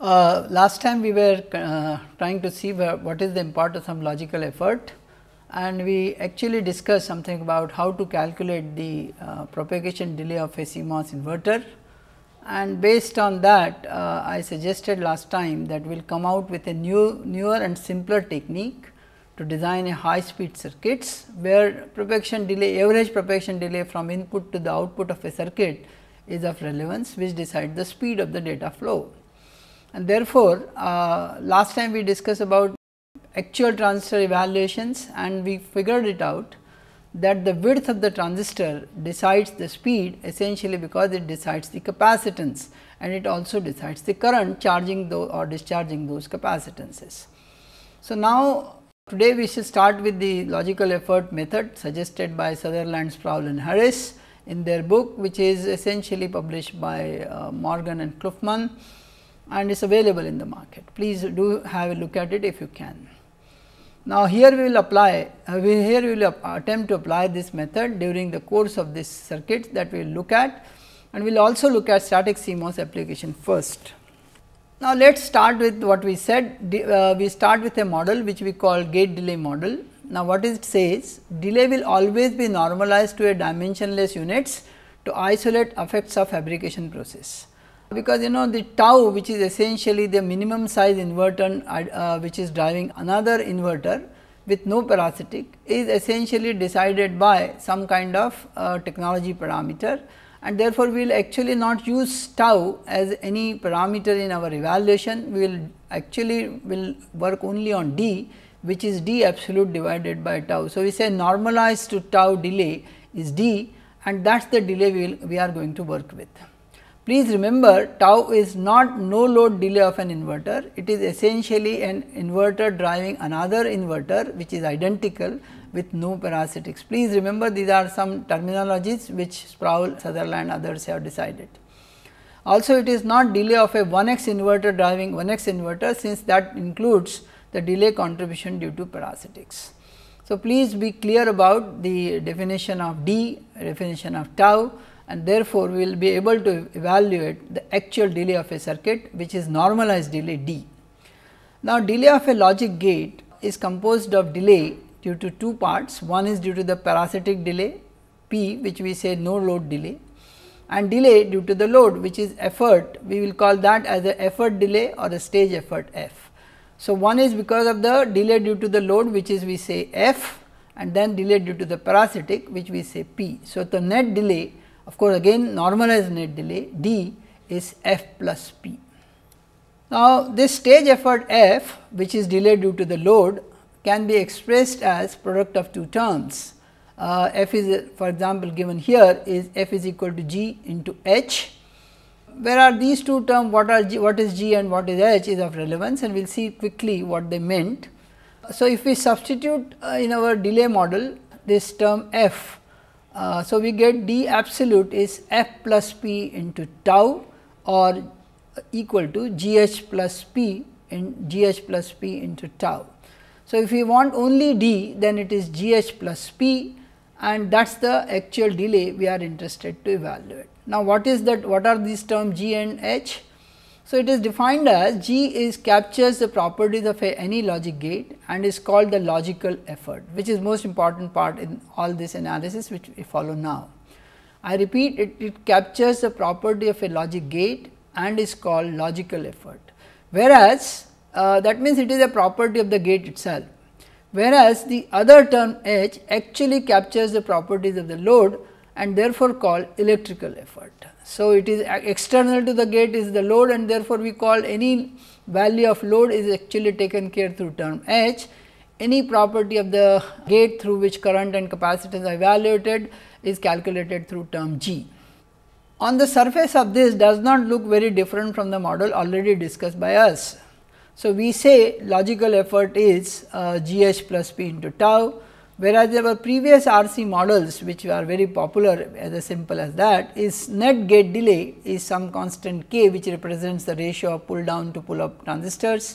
Uh, last time we were uh, trying to see what is the importance of logical effort and we actually discussed something about how to calculate the uh, propagation delay of a CMOS inverter and based on that uh, I suggested last time that we will come out with a new newer and simpler technique to design a high speed circuits where propagation delay average propagation delay from input to the output of a circuit is of relevance which decides the speed of the data flow. And therefore, uh, last time we discussed about actual transistor evaluations and we figured it out that the width of the transistor decides the speed essentially because it decides the capacitance and it also decides the current charging those or discharging those capacitances. So, now today we should start with the logical effort method suggested by Sutherland, Sproul and Harris in their book which is essentially published by uh, Morgan and Klufman and is available in the market. Please do have a look at it if you can. Now, here we will apply, uh, here we will attempt to apply this method during the course of this circuit that we will look at and we will also look at static CMOS application first. Now, let us start with what we said, uh, we start with a model which we call gate delay model. Now, what it says delay will always be normalized to a dimensionless units to isolate effects of fabrication process because you know the tau which is essentially the minimum size inverter uh, which is driving another inverter with no parasitic is essentially decided by some kind of uh, technology parameter and therefore, we will actually not use tau as any parameter in our evaluation, we will actually will work only on d which is d absolute divided by tau. So, we say normalized to tau delay is d and that is the delay we, will, we are going to work with. Please remember tau is not no load delay of an inverter, it is essentially an inverter driving another inverter which is identical with no parasitics. Please remember these are some terminologies which Sproul, Sutherland others have decided. Also it is not delay of a 1x inverter driving 1x inverter since that includes the delay contribution due to parasitics. So, please be clear about the definition of D, definition of tau and therefore, we will be able to evaluate the actual delay of a circuit which is normalized delay D. Now, delay of a logic gate is composed of delay due to two parts, one is due to the parasitic delay P which we say no load delay and delay due to the load which is effort we will call that as the effort delay or the stage effort F. So, one is because of the delay due to the load which is we say F and then delay due to the parasitic which we say P. So, the net delay of course, again normalized net delay D is F plus P. Now, this stage effort F which is delay due to the load can be expressed as product of two terms. Uh, F is for example, given here is F is equal to G into H. Where are these two terms what are G, what is G and what is H is of relevance and we will see quickly what they meant. So, if we substitute uh, in our delay model this term F uh, so, we get d absolute is f plus p into tau or equal to g h plus p in g h plus p into tau. So, if we want only d then it is g h plus p and that is the actual delay we are interested to evaluate. Now, what is that what are these terms g and h? So, it is defined as G is captures the properties of a, any logic gate and is called the logical effort which is most important part in all this analysis which we follow now. I repeat it, it captures the property of a logic gate and is called logical effort. Whereas, uh, that means it is a property of the gate itself. Whereas, the other term H actually captures the properties of the load and therefore, called electrical effort. So, it is external to the gate is the load and therefore, we call any value of load is actually taken care through term H. Any property of the gate through which current and capacitance are evaluated is calculated through term G. On the surface of this does not look very different from the model already discussed by us. So, we say logical effort is uh, G h plus p into tau whereas our previous RC models which are very popular as simple as that is net gate delay is some constant k which represents the ratio of pull down to pull up transistors.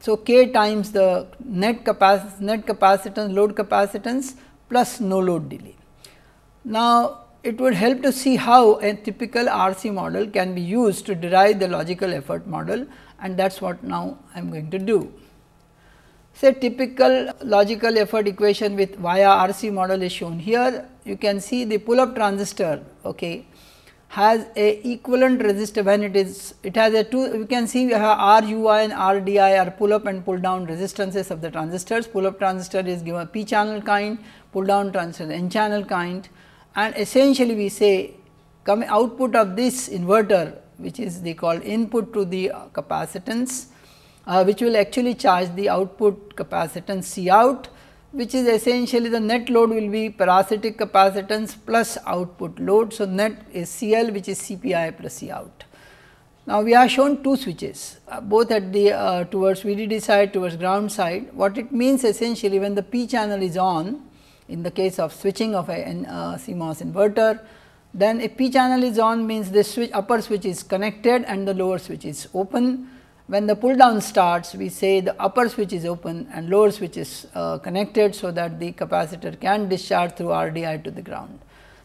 So, k times the net, capac net capacitance load capacitance plus no load delay. Now, it would help to see how a typical RC model can be used to derive the logical effort model and that is what now I am going to do. So, typical logical effort equation with via RC model is shown here. You can see the pull up transistor okay, has a equivalent resistor when it is it has a two you can see we have RUI and RDI are pull up and pull down resistances of the transistors. Pull up transistor is given p channel kind, pull down transistor n channel kind and essentially we say come output of this inverter which is they call input to the capacitance uh, which will actually charge the output capacitance C out which is essentially the net load will be parasitic capacitance plus output load. So, net is CL which is CPI plus C out. Now, we are shown two switches uh, both at the uh, towards VDD side towards ground side. What it means essentially when the P channel is on in the case of switching of a uh, CMOS inverter, then a P channel is on means the switch upper switch is connected and the lower switch is open. When the pull down starts, we say the upper switch is open and lower switch is uh, connected so that the capacitor can discharge through RDI to the ground.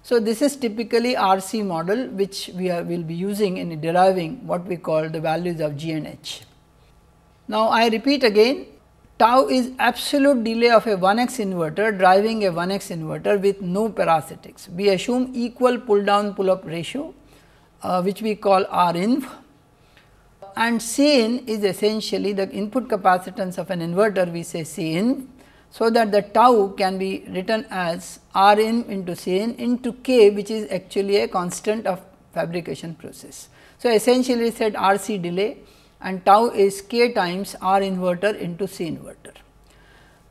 So, this is typically RC model which we are, will be using in deriving what we call the values of G and H. Now, I repeat again tau is absolute delay of a 1x inverter driving a 1x inverter with no parasitics. We assume equal pull down pull up ratio uh, which we call R and in is essentially the input capacitance of an inverter we say in, So, that the tau can be written as R in into in into K which is actually a constant of fabrication process. So, essentially said R C delay and tau is K times R inverter into C inverter.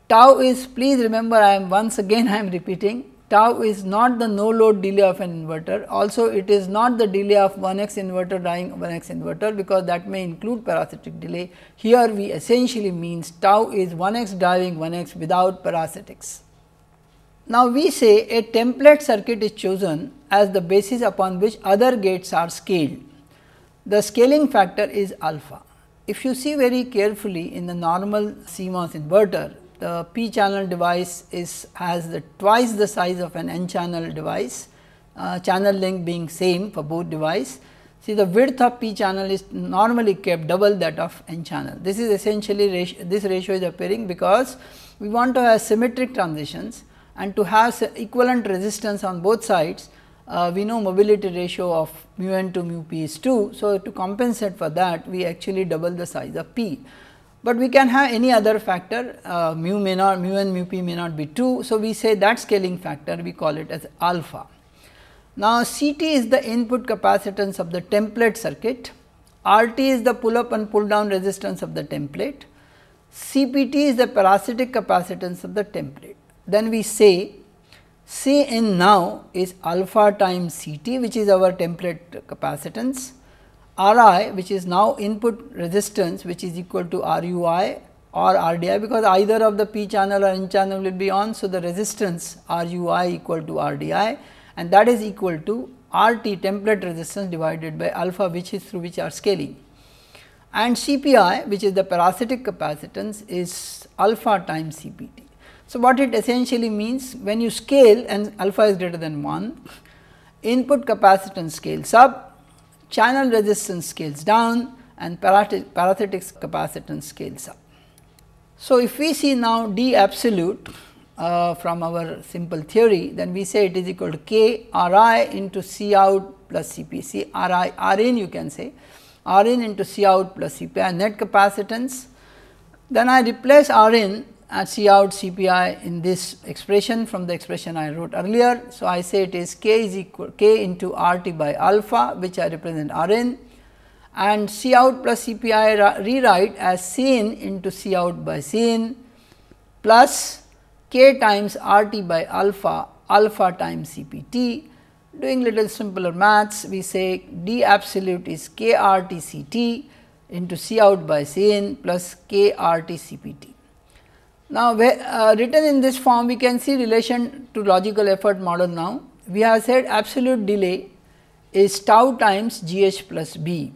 Tau is please remember I am once again I am repeating tau is not the no load delay of an inverter. Also, it is not the delay of 1x inverter dying 1x inverter because that may include parasitic delay. Here we essentially means tau is 1x driving 1x without parasitics. Now, we say a template circuit is chosen as the basis upon which other gates are scaled. The scaling factor is alpha. If you see very carefully in the normal CMOS inverter, the p channel device is has the twice the size of an n channel device, uh, channel length being same for both device. See the width of p channel is normally kept double that of n channel. This is essentially ratio, this ratio is appearing because we want to have symmetric transitions and to have equivalent resistance on both sides. Uh, we know mobility ratio of mu n to mu p is 2. So, to compensate for that we actually double the size of p but we can have any other factor uh, mu may not mu and mu p may not be 2. So, we say that scaling factor we call it as alpha. Now, C t is the input capacitance of the template circuit, R t is the pull up and pull down resistance of the template, C p t is the parasitic capacitance of the template. Then we say C n now is alpha times C t which is our template capacitance Ri which is now input resistance which is equal to Rui or RDI because either of the P channel or N channel will be on. So, the resistance Rui equal to RDI and that is equal to RT template resistance divided by alpha which is through which are scaling. And CPI which is the parasitic capacitance is alpha times CPT. So, what it essentially means when you scale and alpha is greater than 1, input capacitance scales up channel resistance scales down and parathetic capacitance scales up. So, if we see now d absolute uh, from our simple theory, then we say it is equal to k r i into c out plus c p c r i r in you can say r in into c out plus c p i net capacitance. Then I replace r in uh, C out CPI in this expression from the expression I wrote earlier. So, I say it is k is equal k into R t by alpha which I represent R n and C out plus CPI rewrite as C in into C out by C in plus k times R t by alpha alpha times C p t. Doing little simpler maths we say d absolute is k R t C t into C out by C in plus k R t C p t. Now, uh, written in this form we can see relation to logical effort model now. We have said absolute delay is tau times g h plus b.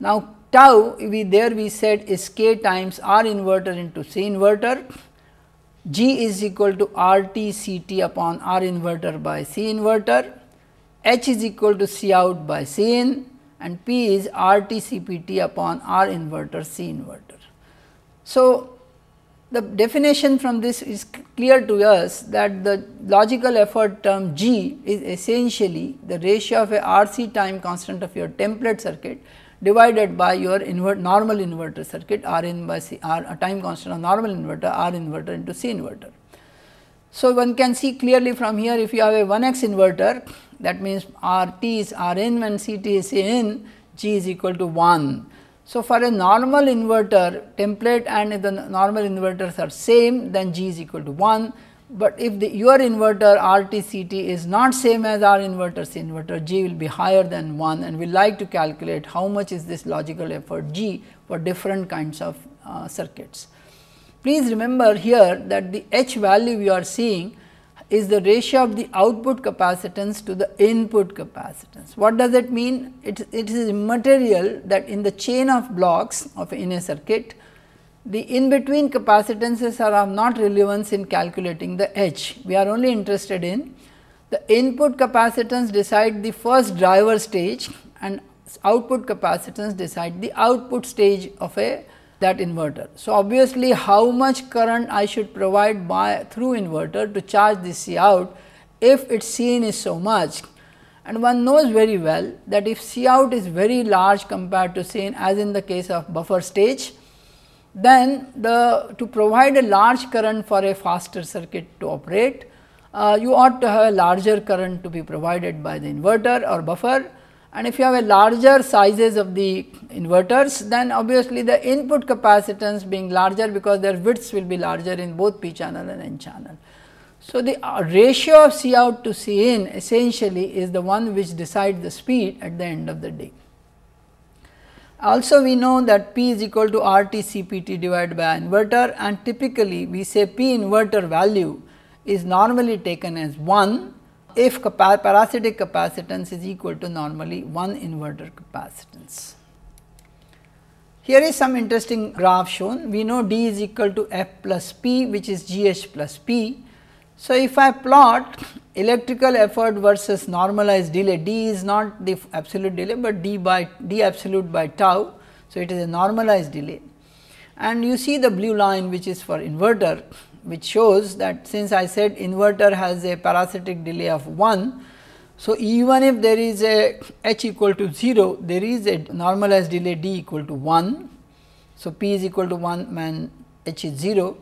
Now, tau we there we said is k times r inverter into c inverter, g is equal to r t c t upon r inverter by c inverter, h is equal to c out by c in and p is r t c p t upon r inverter c inverter. So, the definition from this is clear to us that the logical effort term G is essentially the ratio of a RC time constant of your template circuit divided by your invert normal inverter circuit R in by C R a time constant of normal inverter R inverter into C inverter. So, one can see clearly from here if you have a 1x inverter that means R t is R n when C t is A n G is equal to 1 so, for a normal inverter template and the normal inverters are same then G is equal to 1, but if the, your inverter RTCT is not same as our inverter's inverter G will be higher than 1 and we like to calculate how much is this logical effort G for different kinds of uh, circuits. Please remember here that the H value we are seeing is the ratio of the output capacitance to the input capacitance. What does it mean? It, it is immaterial that in the chain of blocks of in a circuit, the in between capacitances are of not relevance in calculating the H. We are only interested in the input capacitance decide the first driver stage and output capacitance decide the output stage of a that inverter. So, obviously, how much current I should provide by through inverter to charge this C out if its in is so much and one knows very well that if C out is very large compared to in, as in the case of buffer stage, then the to provide a large current for a faster circuit to operate, uh, you ought to have a larger current to be provided by the inverter or buffer and if you have a larger sizes of the inverters, then obviously the input capacitance being larger because their widths will be larger in both P channel and N channel. So, the uh, ratio of C out to C in essentially is the one which decides the speed at the end of the day. Also, we know that P is equal to RT CPT divided by inverter and typically we say P inverter value is normally taken as 1 if capa parasitic capacitance is equal to normally one inverter capacitance. Here is some interesting graph shown. We know D is equal to F plus P which is GH plus P. So, if I plot electrical effort versus normalized delay, D is not the absolute delay, but D by D absolute by tau. So, it is a normalized delay and you see the blue line which is for inverter which shows that since I said inverter has a parasitic delay of 1. So, even if there is a h equal to 0, there is a normalized delay d equal to 1. So, p is equal to 1 and h is 0.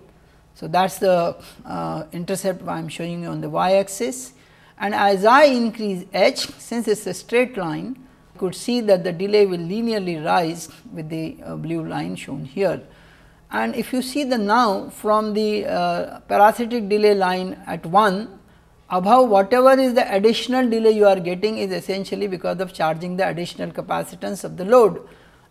So, that is the uh, intercept I am showing you on the y axis and as I increase h since it is a straight line you could see that the delay will linearly rise with the uh, blue line shown here and if you see the now from the uh, parasitic delay line at 1 above whatever is the additional delay you are getting is essentially because of charging the additional capacitance of the load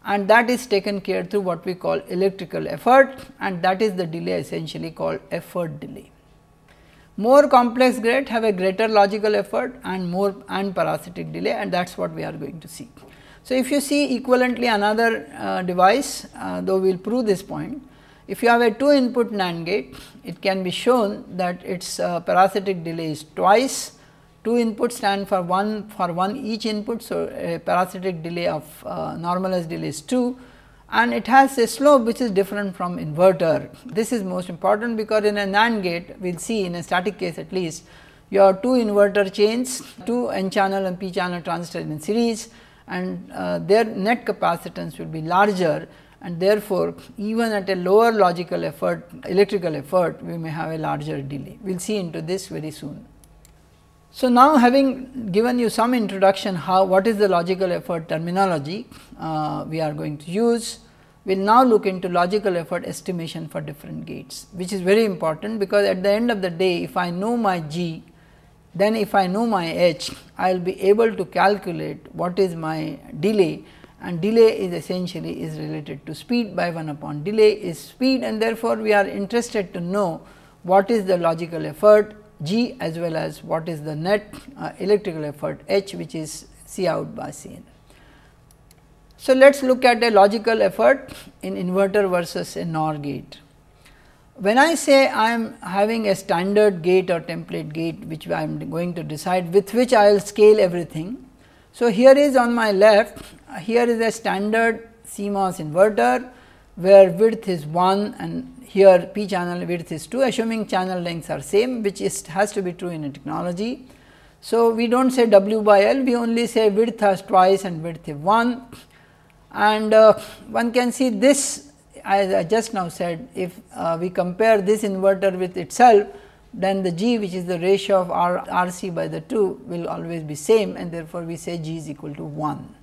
and that is taken care through what we call electrical effort and that is the delay essentially called effort delay. More complex grades have a greater logical effort and more and parasitic delay and that is what we are going to see. So, if you see equivalently another uh, device uh, though we will prove this point if you have a 2 input NAND gate, it can be shown that its uh, parasitic delay is twice, 2 inputs stand for 1 for 1 each input. So, a parasitic delay of uh, normalized delay is 2 and it has a slope which is different from inverter. This is most important because in a NAND gate, we will see in a static case at least, your 2 inverter chains, 2 n channel and p channel transistors in series and uh, their net capacitance will be larger and therefore, even at a lower logical effort electrical effort we may have a larger delay. We will see into this very soon. So, now having given you some introduction how what is the logical effort terminology uh, we are going to use, we will now look into logical effort estimation for different gates which is very important because at the end of the day if I know my g then if I know my h I will be able to calculate what is my delay and delay is essentially is related to speed by 1 upon delay is speed and therefore, we are interested to know what is the logical effort G as well as what is the net uh, electrical effort H which is C out by C in. So, let us look at a logical effort in inverter versus a NOR gate. When I say I am having a standard gate or template gate which I am going to decide with which I will scale everything, so, here is on my left, here is a standard CMOS inverter where width is 1 and here p channel width is 2 assuming channel lengths are same which is has to be true in a technology. So, we do not say w by l we only say width has twice and width is 1 and uh, one can see this as I just now said if uh, we compare this inverter with itself then the g which is the ratio of R, RC by the 2 will always be same and therefore, we say g is equal to 1.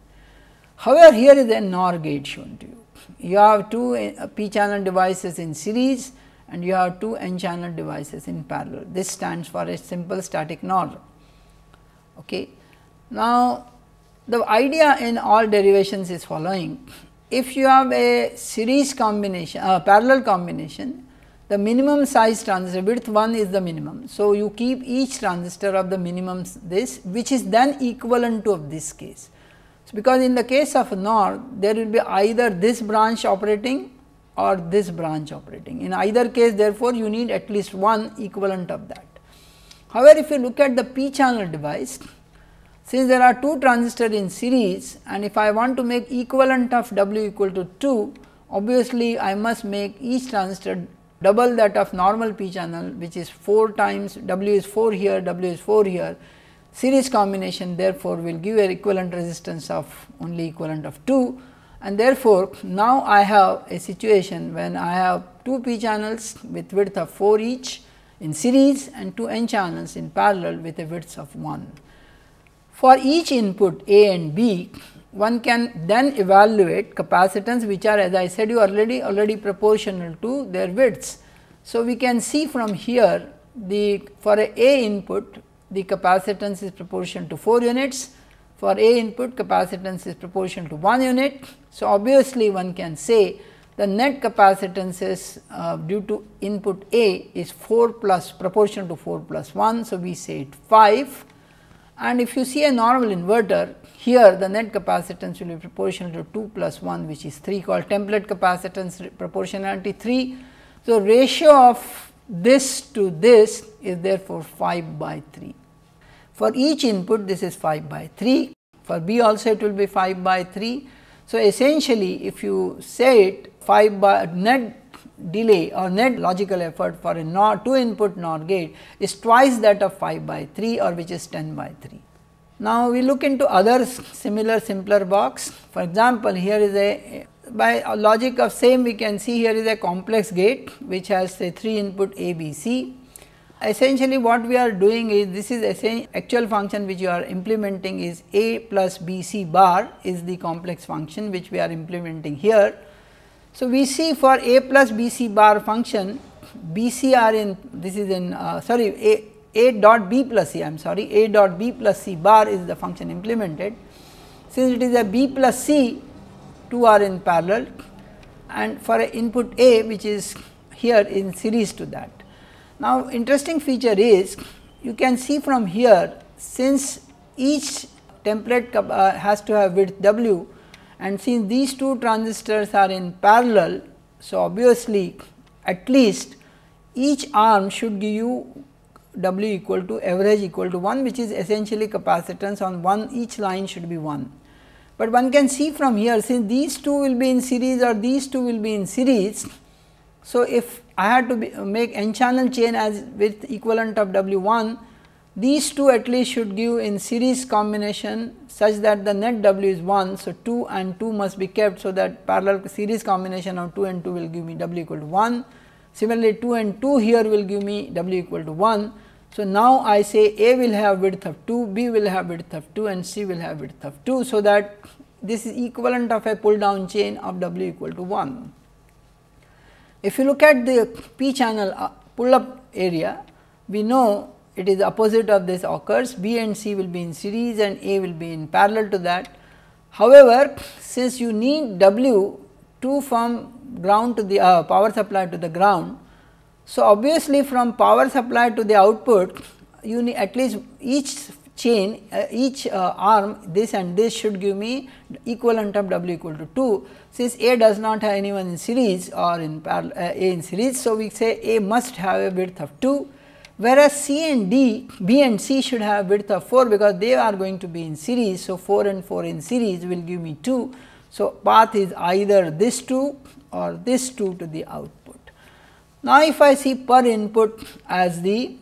However, here is a NOR gate shown to you. You have two uh, p channel devices in series and you have two n channel devices in parallel. This stands for a simple static NOR. Okay. Now, the idea in all derivations is following. If you have a series combination, uh, parallel combination, the minimum size transistor width 1 is the minimum. So, you keep each transistor of the minimum this which is then equivalent to of this case. So, because in the case of NOR there will be either this branch operating or this branch operating. In either case therefore, you need at least one equivalent of that. However, if you look at the p channel device since there are two transistors in series and if I want to make equivalent of W equal to 2 obviously, I must make each transistor double that of normal p channel which is 4 times W is 4 here, W is 4 here. Series combination therefore, will give an equivalent resistance of only equivalent of 2 and therefore, now I have a situation when I have 2 p channels with width of 4 each in series and 2 n channels in parallel with a width of 1. For each input A and B, one can then evaluate capacitance which are as I said you already already proportional to their widths. So, we can see from here the for a, a input the capacitance is proportional to 4 units, for A input capacitance is proportional to 1 unit. So, obviously, one can say the net capacitance is uh, due to input A is 4 plus proportional to 4 plus 1. So, we say it 5 and if you see a normal inverter here the net capacitance will be proportional to 2 plus 1 which is 3 called template capacitance proportionality 3. So, ratio of this to this is therefore 5 by 3. For each input this is 5 by 3, for B also it will be 5 by 3. So, essentially if you say it 5 by net delay or net logical effort for a NOR 2 input NOR gate is twice that of 5 by 3 or which is 10 by 3. Now, we look into other similar simpler box. For example, here is a by logic of same we can see here is a complex gate which has say 3 input A, B, C. Essentially what we are doing is this is actual function which you are implementing is A plus B C bar is the complex function which we are implementing here. So, we see for A plus B C bar function B C are in this is in uh, sorry A a dot B plus C I am sorry A dot B plus C bar is the function implemented. Since it is a B plus C two are in parallel and for input A which is here in series to that. Now, interesting feature is you can see from here since each template uh, has to have width W and since these two transistors are in parallel. So, obviously, at least each arm should give you W equal to average equal to 1 which is essentially capacitance on one each line should be 1. But one can see from here since these two will be in series or these two will be in series. So, if I had to be, uh, make n channel chain as with equivalent of W 1 these two at least should give in series combination such that the net W is 1. So, 2 and 2 must be kept. So, that parallel series combination of 2 and 2 will give me W equal to 1 Similarly, 2 and 2 here will give me w equal to 1. So, now I say A will have width of 2, B will have width of 2 and C will have width of 2. So, that this is equivalent of a pull down chain of W equal to 1. If you look at the P channel uh, pull up area, we know it is opposite of this occurs B and C will be in series and A will be in parallel to that. However, since you need W 2 from ground to the uh, power supply to the ground. So, obviously, from power supply to the output you need at least each chain uh, each uh, arm this and this should give me equivalent of w equal to 2. Since A does not have anyone in series or in parallel uh, A in series. So, we say A must have a width of 2 whereas C and D, B and C should have width of 4 because they are going to be in series. So, 4 and 4 in series will give me 2 so, path is either this 2 or this 2 to the output. Now, if I see per input as the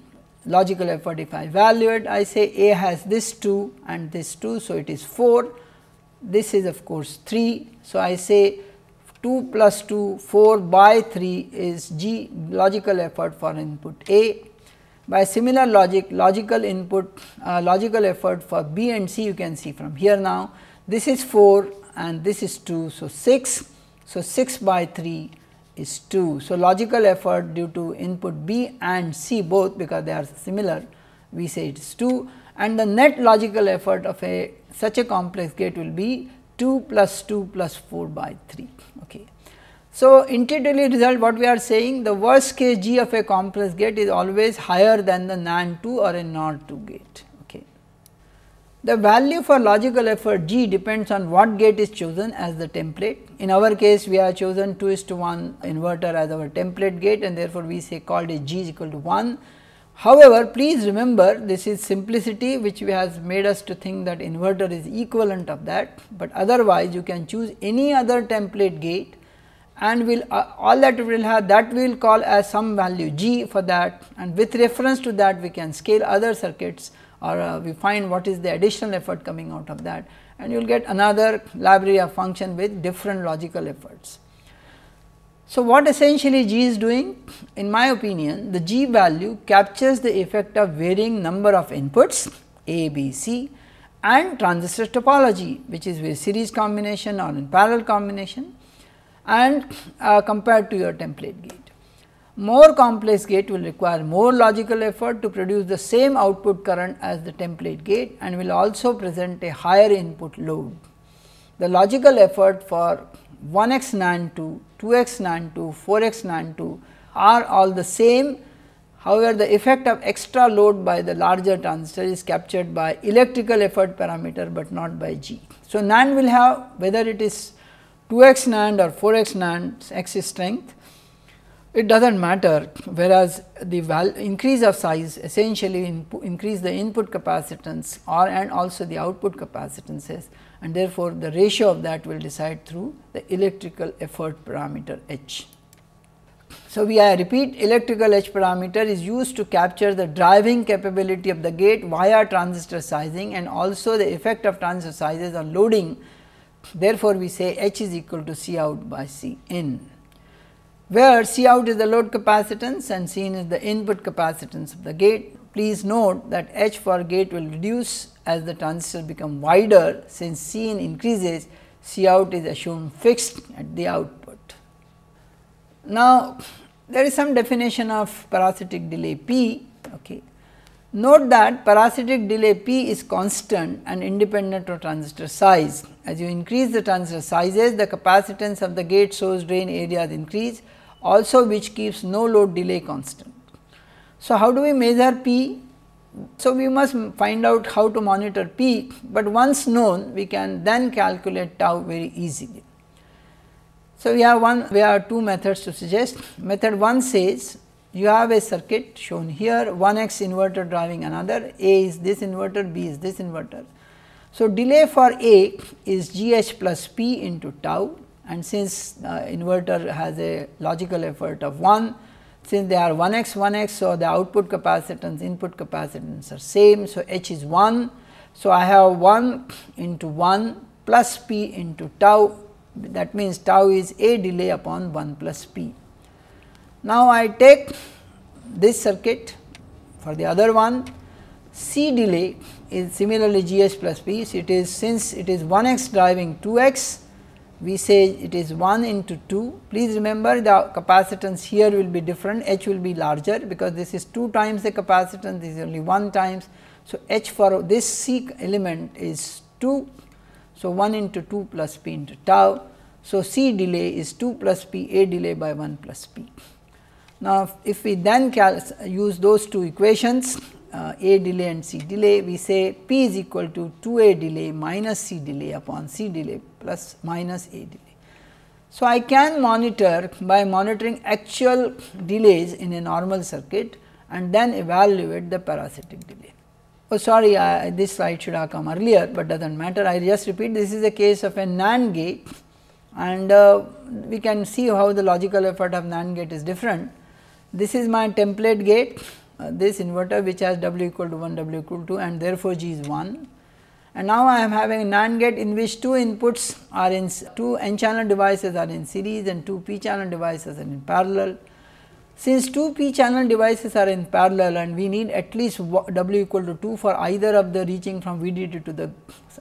logical effort, if I evaluate, I say A has this 2 and this 2. So, it is 4, this is of course 3. So, I say 2 plus 2 4 by 3 is G logical effort for input A. By similar logic, logical input, uh, logical effort for B and C you can see from here now. This is 4, and this is 2. So, 6. So, 6 by 3 is 2. So, logical effort due to input B and C both because they are similar we say it is 2 and the net logical effort of a such a complex gate will be 2 plus 2 plus 4 by 3. Okay. So, intuitively result what we are saying the worst case G of a complex gate is always higher than the NAND 2 or a NOR 2 gate. The value for logical effort G depends on what gate is chosen as the template. In our case, we have chosen 2 is to 1 inverter as our template gate and therefore, we say called a G is equal to 1. However, please remember this is simplicity which has made us to think that inverter is equivalent of that, but otherwise you can choose any other template gate and will uh, all that will have that we will call as some value g for that and with reference to that we can scale other circuits or uh, we find what is the additional effort coming out of that and you will get another library of function with different logical efforts. So, what essentially g is doing? In my opinion, the g value captures the effect of varying number of inputs a, b, c and transistor topology which is with series combination or in parallel combination and uh, compared to your template gate more complex gate will require more logical effort to produce the same output current as the template gate and will also present a higher input load. The logical effort for 1x 9 2, 2x 9 2, 4x 9 2 are all the same. However, the effect of extra load by the larger transistor is captured by electrical effort parameter, but not by G. So, NAND will have whether it is 2x NAND or 4x NAND is strength it does not matter whereas the increase of size essentially increase the input capacitance or and also the output capacitances and therefore, the ratio of that will decide through the electrical effort parameter H. So, we I repeat electrical H parameter is used to capture the driving capability of the gate via transistor sizing and also the effect of transistor sizes on loading. Therefore, we say H is equal to C out by C in where C out is the load capacitance and C in is the input capacitance of the gate. Please note that H for gate will reduce as the transistor become wider since C in increases C out is assumed fixed at the output. Now, there is some definition of parasitic delay P. Okay. Note that parasitic delay P is constant and independent of transistor size. As you increase the transistor sizes, the capacitance of the gate source drain areas increase also which keeps no load delay constant. So, how do we measure P? So, we must find out how to monitor P, but once known we can then calculate tau very easily. So, we have one we have two methods to suggest. Method 1 says you have a circuit shown here 1 x inverter driving another A is this inverter B is this inverter. So, delay for A is G h plus P into tau and since uh, inverter has a logical effort of 1, since they are 1 x 1 x. So, the output capacitance input capacitance are same. So, H is 1. So, I have 1 into 1 plus p into tau that means, tau is a delay upon 1 plus p. Now, I take this circuit for the other one c delay is similarly G H plus p. So, it is since it is 1 x driving 2 x we say it is 1 into 2. Please remember the capacitance here will be different, H will be larger because this is 2 times the capacitance, this is only 1 times. So, H for this C element is 2. So, 1 into 2 plus p into tau. So, C delay is 2 plus p A delay by 1 plus p. Now, if we then use those two equations, uh, A delay and C delay, we say P is equal to 2 A delay minus C delay upon C delay plus minus A delay. So, I can monitor by monitoring actual delays in a normal circuit and then evaluate the parasitic delay. Oh sorry, I, this slide should have come earlier, but does not matter. I just repeat this is a case of a NAND gate and uh, we can see how the logical effort of NAND gate is different. This is my template gate uh, this inverter which has W equal to 1, W equal to 2 and therefore, G is 1. And now, I am having a NAND gate in which two inputs are in two n channel devices are in series and two p channel devices are in parallel. Since two p channel devices are in parallel and we need at least W equal to 2 for either of the reaching from VDD to the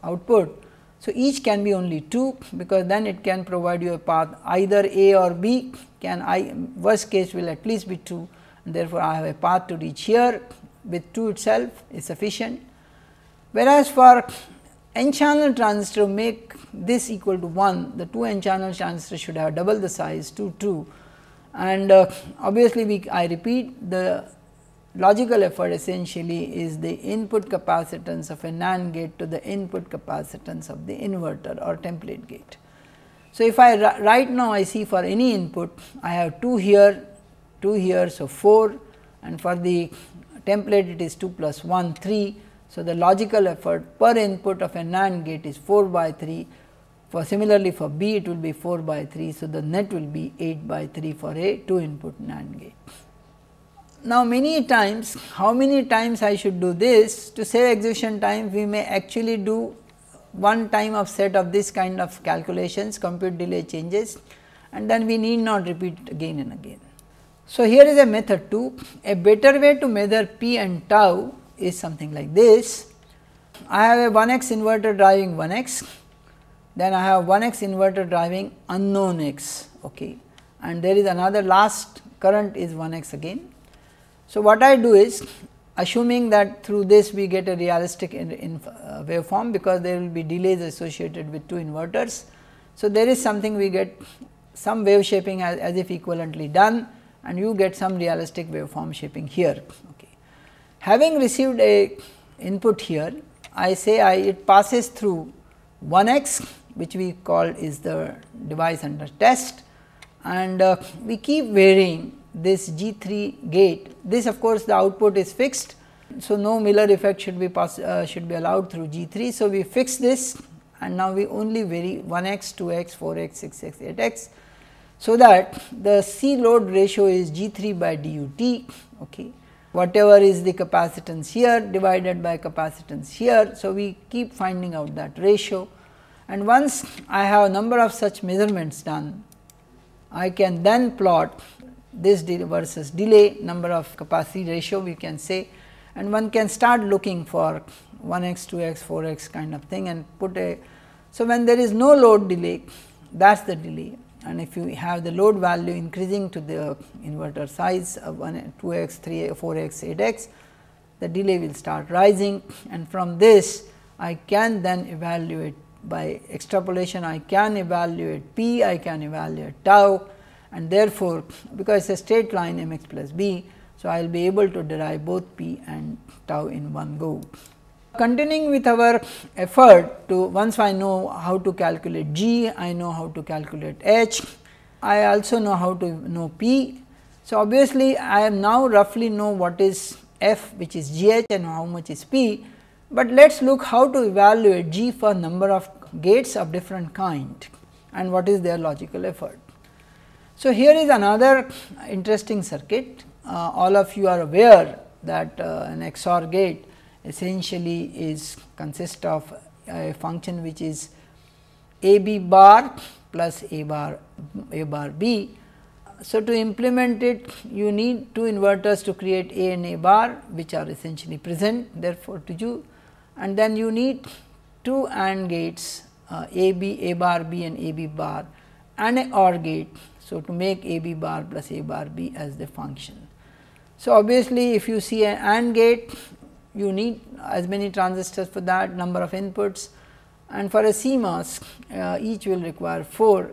output. So, each can be only 2 because then it can provide you a path either A or B can I worst case will at least be 2 therefore, I have a path to reach here with 2 itself is sufficient. Whereas, for n channel transistor to make this equal to 1, the 2 n channel transistor should have double the size 2 2 and uh, obviously, we I repeat the logical effort essentially is the input capacitance of a NAND gate to the input capacitance of the inverter or template gate. So, if I right now I see for any input I have 2 here 2 here. So, 4 and for the template it is 2 plus 1 3. So, the logical effort per input of a NAND gate is 4 by 3 for similarly for B it will be 4 by 3. So, the net will be 8 by 3 for a 2 input NAND gate. Now, many times how many times I should do this to save execution time we may actually do one time of set of this kind of calculations compute delay changes and then we need not repeat again and again. So, here is a method 2. A better way to measure P and tau is something like this. I have a 1x inverter driving 1x, then I have 1x inverter driving unknown x okay. and there is another last current is 1x again. So, what I do is assuming that through this we get a realistic in, in, uh, waveform because there will be delays associated with two inverters. So, there is something we get some wave shaping as, as if equivalently done and you get some realistic waveform shaping here. Okay. Having received a input here, I say I it passes through 1 x which we call is the device under test and uh, we keep varying this G 3 gate. This of course, the output is fixed. So, no Miller effect should be pass, uh, should be allowed through G 3. So, we fix this and now we only vary 1 x, 2 x, 4 x, 6 x, 8 x so, that the C load ratio is G 3 by d u t okay. whatever is the capacitance here divided by capacitance here. So, we keep finding out that ratio and once I have a number of such measurements done, I can then plot this versus delay number of capacity ratio we can say and one can start looking for 1 x 2 x 4 x kind of thing and put a. So, when there is no load delay that is the delay and if you have the load value increasing to the inverter size of 1 2 x 3 4 x 8 x the delay will start rising and from this I can then evaluate by extrapolation I can evaluate p I can evaluate tau and therefore, because it is a straight line m x plus b. So, I will be able to derive both p and tau in one go continuing with our effort to once I know how to calculate G, I know how to calculate H, I also know how to know P. So, obviously, I am now roughly know what is F which is G H and how much is P, but let us look how to evaluate G for number of gates of different kind and what is their logical effort. So, here is another interesting circuit. Uh, all of you are aware that uh, an XOR gate essentially is consist of a function which is a b bar plus a bar a bar b. So, to implement it you need two inverters to create a and a bar which are essentially present therefore, to you and then you need two AND gates uh, a b a bar b and a b bar and a OR gate. So, to make a b bar plus a bar b as the function. So, obviously, if you see an AND gate you need as many transistors for that number of inputs and for a CMOS uh, each will require 4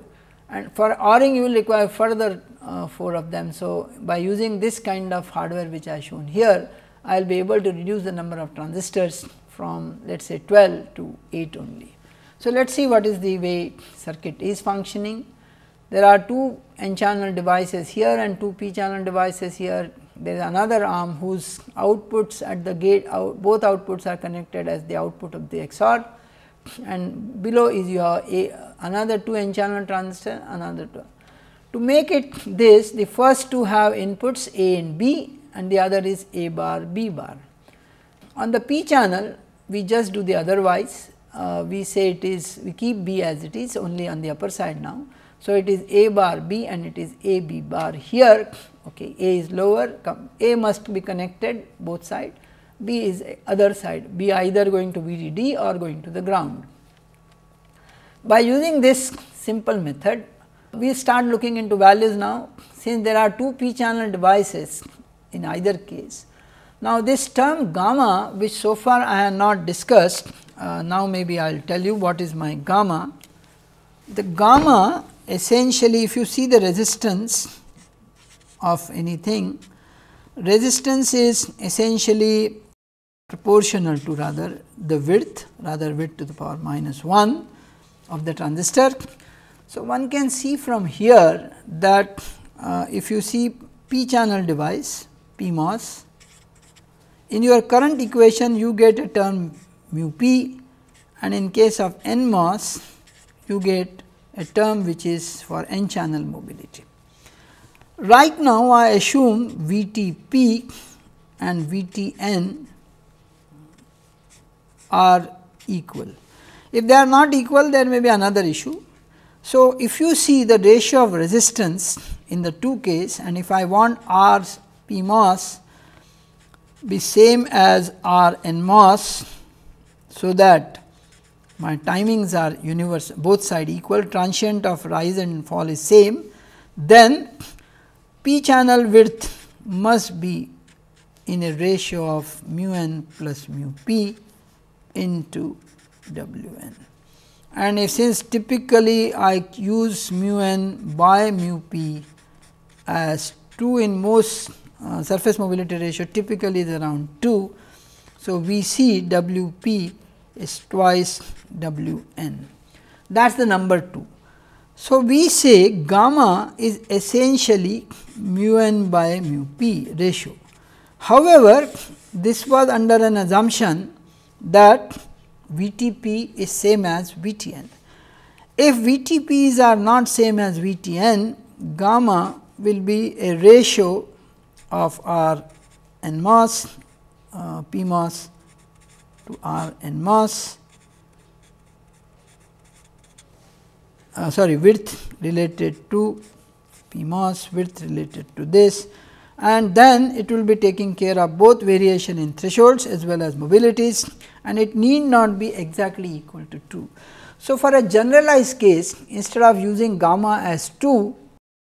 and for ORing you will require further uh, 4 of them. So, by using this kind of hardware which I shown here I will be able to reduce the number of transistors from let us say 12 to 8 only. So, let us see what is the way circuit is functioning. There are two n channel devices here and two p channel devices here there is another arm whose outputs at the gate out, both outputs are connected as the output of the XOR and below is your A, another 2 n channel transistor another 2. To make it this the first two have inputs A and B and the other is A bar B bar. On the P channel we just do the otherwise uh, we say it is we keep B as it is only on the upper side now. So, it is A bar B and it is A B bar here okay A is lower A must be connected both side B is other side B either going to VDD or going to the ground. By using this simple method we start looking into values now since there are two p channel devices in either case. Now, this term gamma which so far I have not discussed uh, now maybe I will tell you what is my gamma. The gamma essentially if you see the resistance of anything, resistance is essentially proportional to rather the width rather width to the power minus 1 of the transistor. So, one can see from here that uh, if you see p channel device PMOS in your current equation you get a term mu p and in case of NMOS you get a term which is for n channel mobility. Right now, I assume VTP and VTN are equal. If they are not equal, there may be another issue. So, if you see the ratio of resistance in the two case and if I want R MOS be same as Rn MOS, so that my timings are universal both side equal transient of rise and fall is same, then P channel width must be in a ratio of mu n plus mu p into w n. And if since typically I use mu n by mu p as 2 in most uh, surface mobility ratio typically is around 2. So, we see W p is twice W n that is the number 2. So, we say gamma is essentially mu n by mu p ratio. However, this was under an assumption that VTP is same as VTN. If VTPs are not same as VTN, gamma will be a ratio of R n mass uh, mass to R n mass. uh, sorry width related to PMOS, width related to this and then it will be taking care of both variation in thresholds as well as mobilities and it need not be exactly equal to 2. So, for a generalized case instead of using gamma as 2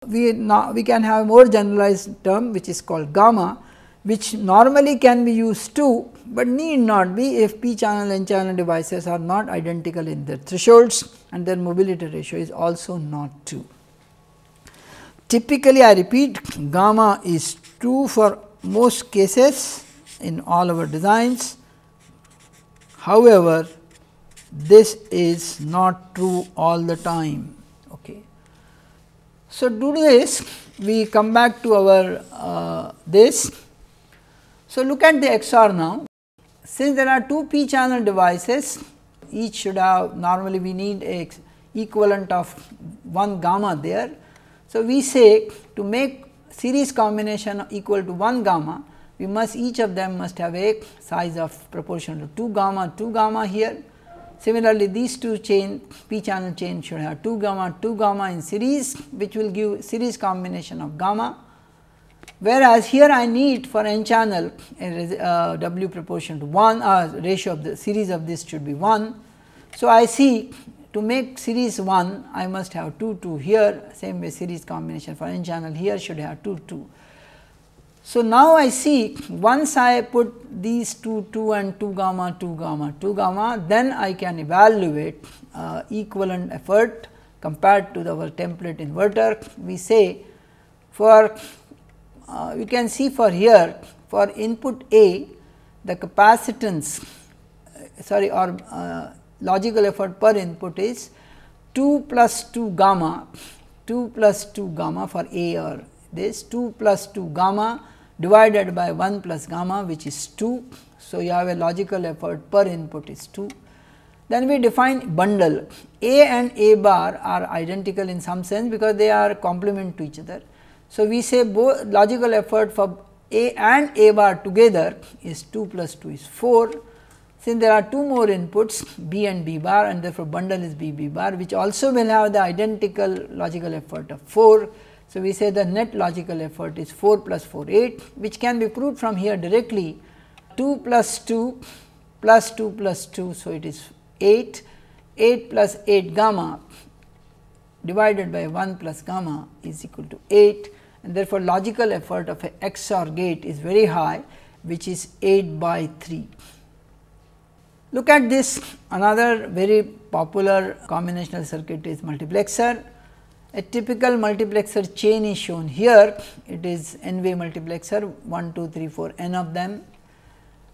we, now, we can have a more generalized term which is called gamma which normally can be used too, but need not be if p channel and channel devices are not identical in their thresholds and their mobility ratio is also not 2. Typically, I repeat gamma is 2 for most cases in all our designs. However, this is not true all the time. Okay. So, due to this we come back to our uh, this. So, look at the XR now. Since there are two p channel devices each should have normally we need a equivalent of 1 gamma there. So, we say to make series combination equal to 1 gamma we must each of them must have a size of proportional to 2 gamma 2 gamma here. Similarly, these two chain p channel chain should have 2 gamma 2 gamma in series which will give series combination of gamma Whereas, here I need for n channel uh, W proportion to 1 uh, ratio of the series of this should be 1. So, I see to make series 1 I must have 2 2 here same way series combination for n channel here should have 2 2. So, now I see once I put these 2 2 and 2 gamma 2 gamma 2 gamma then I can evaluate uh, equivalent effort compared to the, our template inverter. We say for uh, you can see for here for input A the capacitance uh, sorry or uh, logical effort per input is 2 plus 2 gamma 2 plus 2 gamma for A or this 2 plus 2 gamma divided by 1 plus gamma which is 2. So, you have a logical effort per input is 2. Then we define bundle A and A bar are identical in some sense because they are complement to each other so, we say both logical effort for A and A bar together is 2 plus 2 is 4. Since there are two more inputs B and B bar and therefore, bundle is B B bar which also will have the identical logical effort of 4. So, we say the net logical effort is 4 plus 4 8 which can be proved from here directly 2 plus 2 plus 2 plus 2. So, it is 8 8 plus 8 gamma divided by 1 plus gamma is equal to 8 and therefore, logical effort of a XOR gate is very high which is 8 by 3. Look at this another very popular combinational circuit is multiplexer. A typical multiplexer chain is shown here, it is n way multiplexer 1, 2, 3, 4 n of them.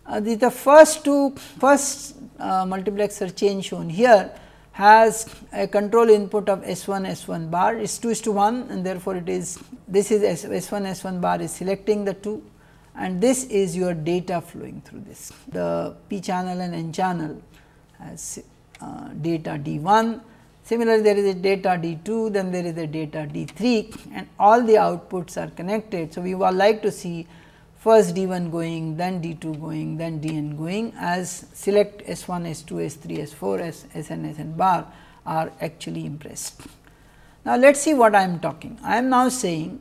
Uh, the, the, first two first uh, multiplexer chain shown here has a control input of S 1 S 1 bar is 2 is to 1 and therefore, it is this is S, 1 S 1 bar is selecting the 2 and this is your data flowing through this. The p channel and n channel has uh, data d 1 Similarly, there is a data d 2 then there is a data d 3 and all the outputs are connected. So, we would like to see first d 1 going, then d 2 going, then d n going as select S 1, S 2, S 3, S 4, S, S n, S n bar are actually impressed. Now, let us see what I am talking. I am now saying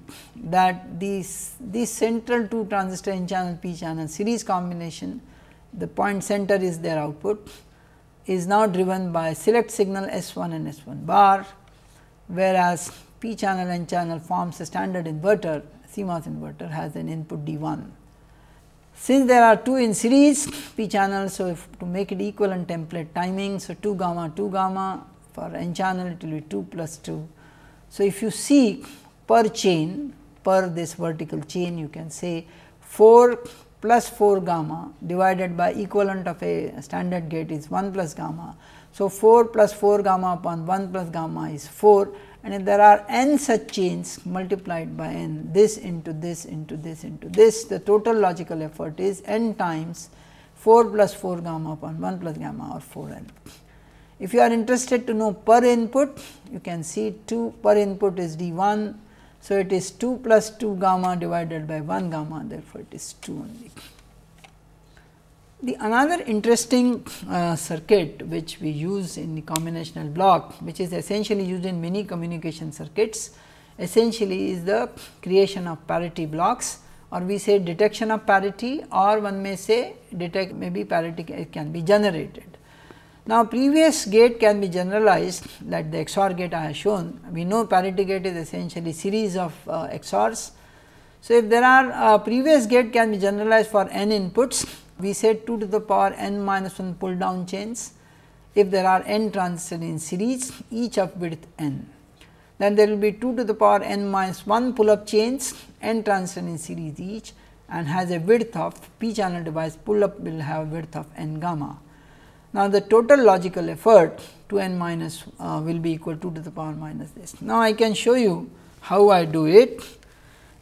that these, these central two transistor n channel p channel series combination the point center is their output is now driven by select signal S 1 and S 1 bar whereas, p channel n channel forms a standard inverter CMOS inverter has an input D1. Since there are 2 in series p channels, so if to make it equivalent template timing, so 2 gamma 2 gamma for n channel it will be 2 plus 2. So, if you see per chain per this vertical chain you can say 4 plus 4 gamma divided by equivalent of a standard gate is 1 plus gamma. So, 4 plus 4 gamma upon 1 plus gamma is 4 and if there are n such chains multiplied by n this into this into this into this the total logical effort is n times 4 plus 4 gamma upon 1 plus gamma or 4 n. If you are interested to know per input you can see 2 per input is d 1. So, it is 2 plus 2 gamma divided by 1 gamma therefore, it is 2 only. The another interesting uh, circuit which we use in the combinational block which is essentially used in many communication circuits essentially is the creation of parity blocks or we say detection of parity or one may say detect maybe parity can be generated. Now, previous gate can be generalized that the XOR gate I have shown we know parity gate is essentially series of uh, XORs. So, if there are uh, previous gate can be generalized for n inputs we said 2 to the power n minus 1 pull down chains if there are n transistors in series each of width n. Then there will be 2 to the power n minus 1 pull up chains n transistors in series each and has a width of p channel device pull up will have width of n gamma. Now, the total logical effort 2 n minus uh, will be equal to 2 to the power minus this. Now, I can show you how I do it.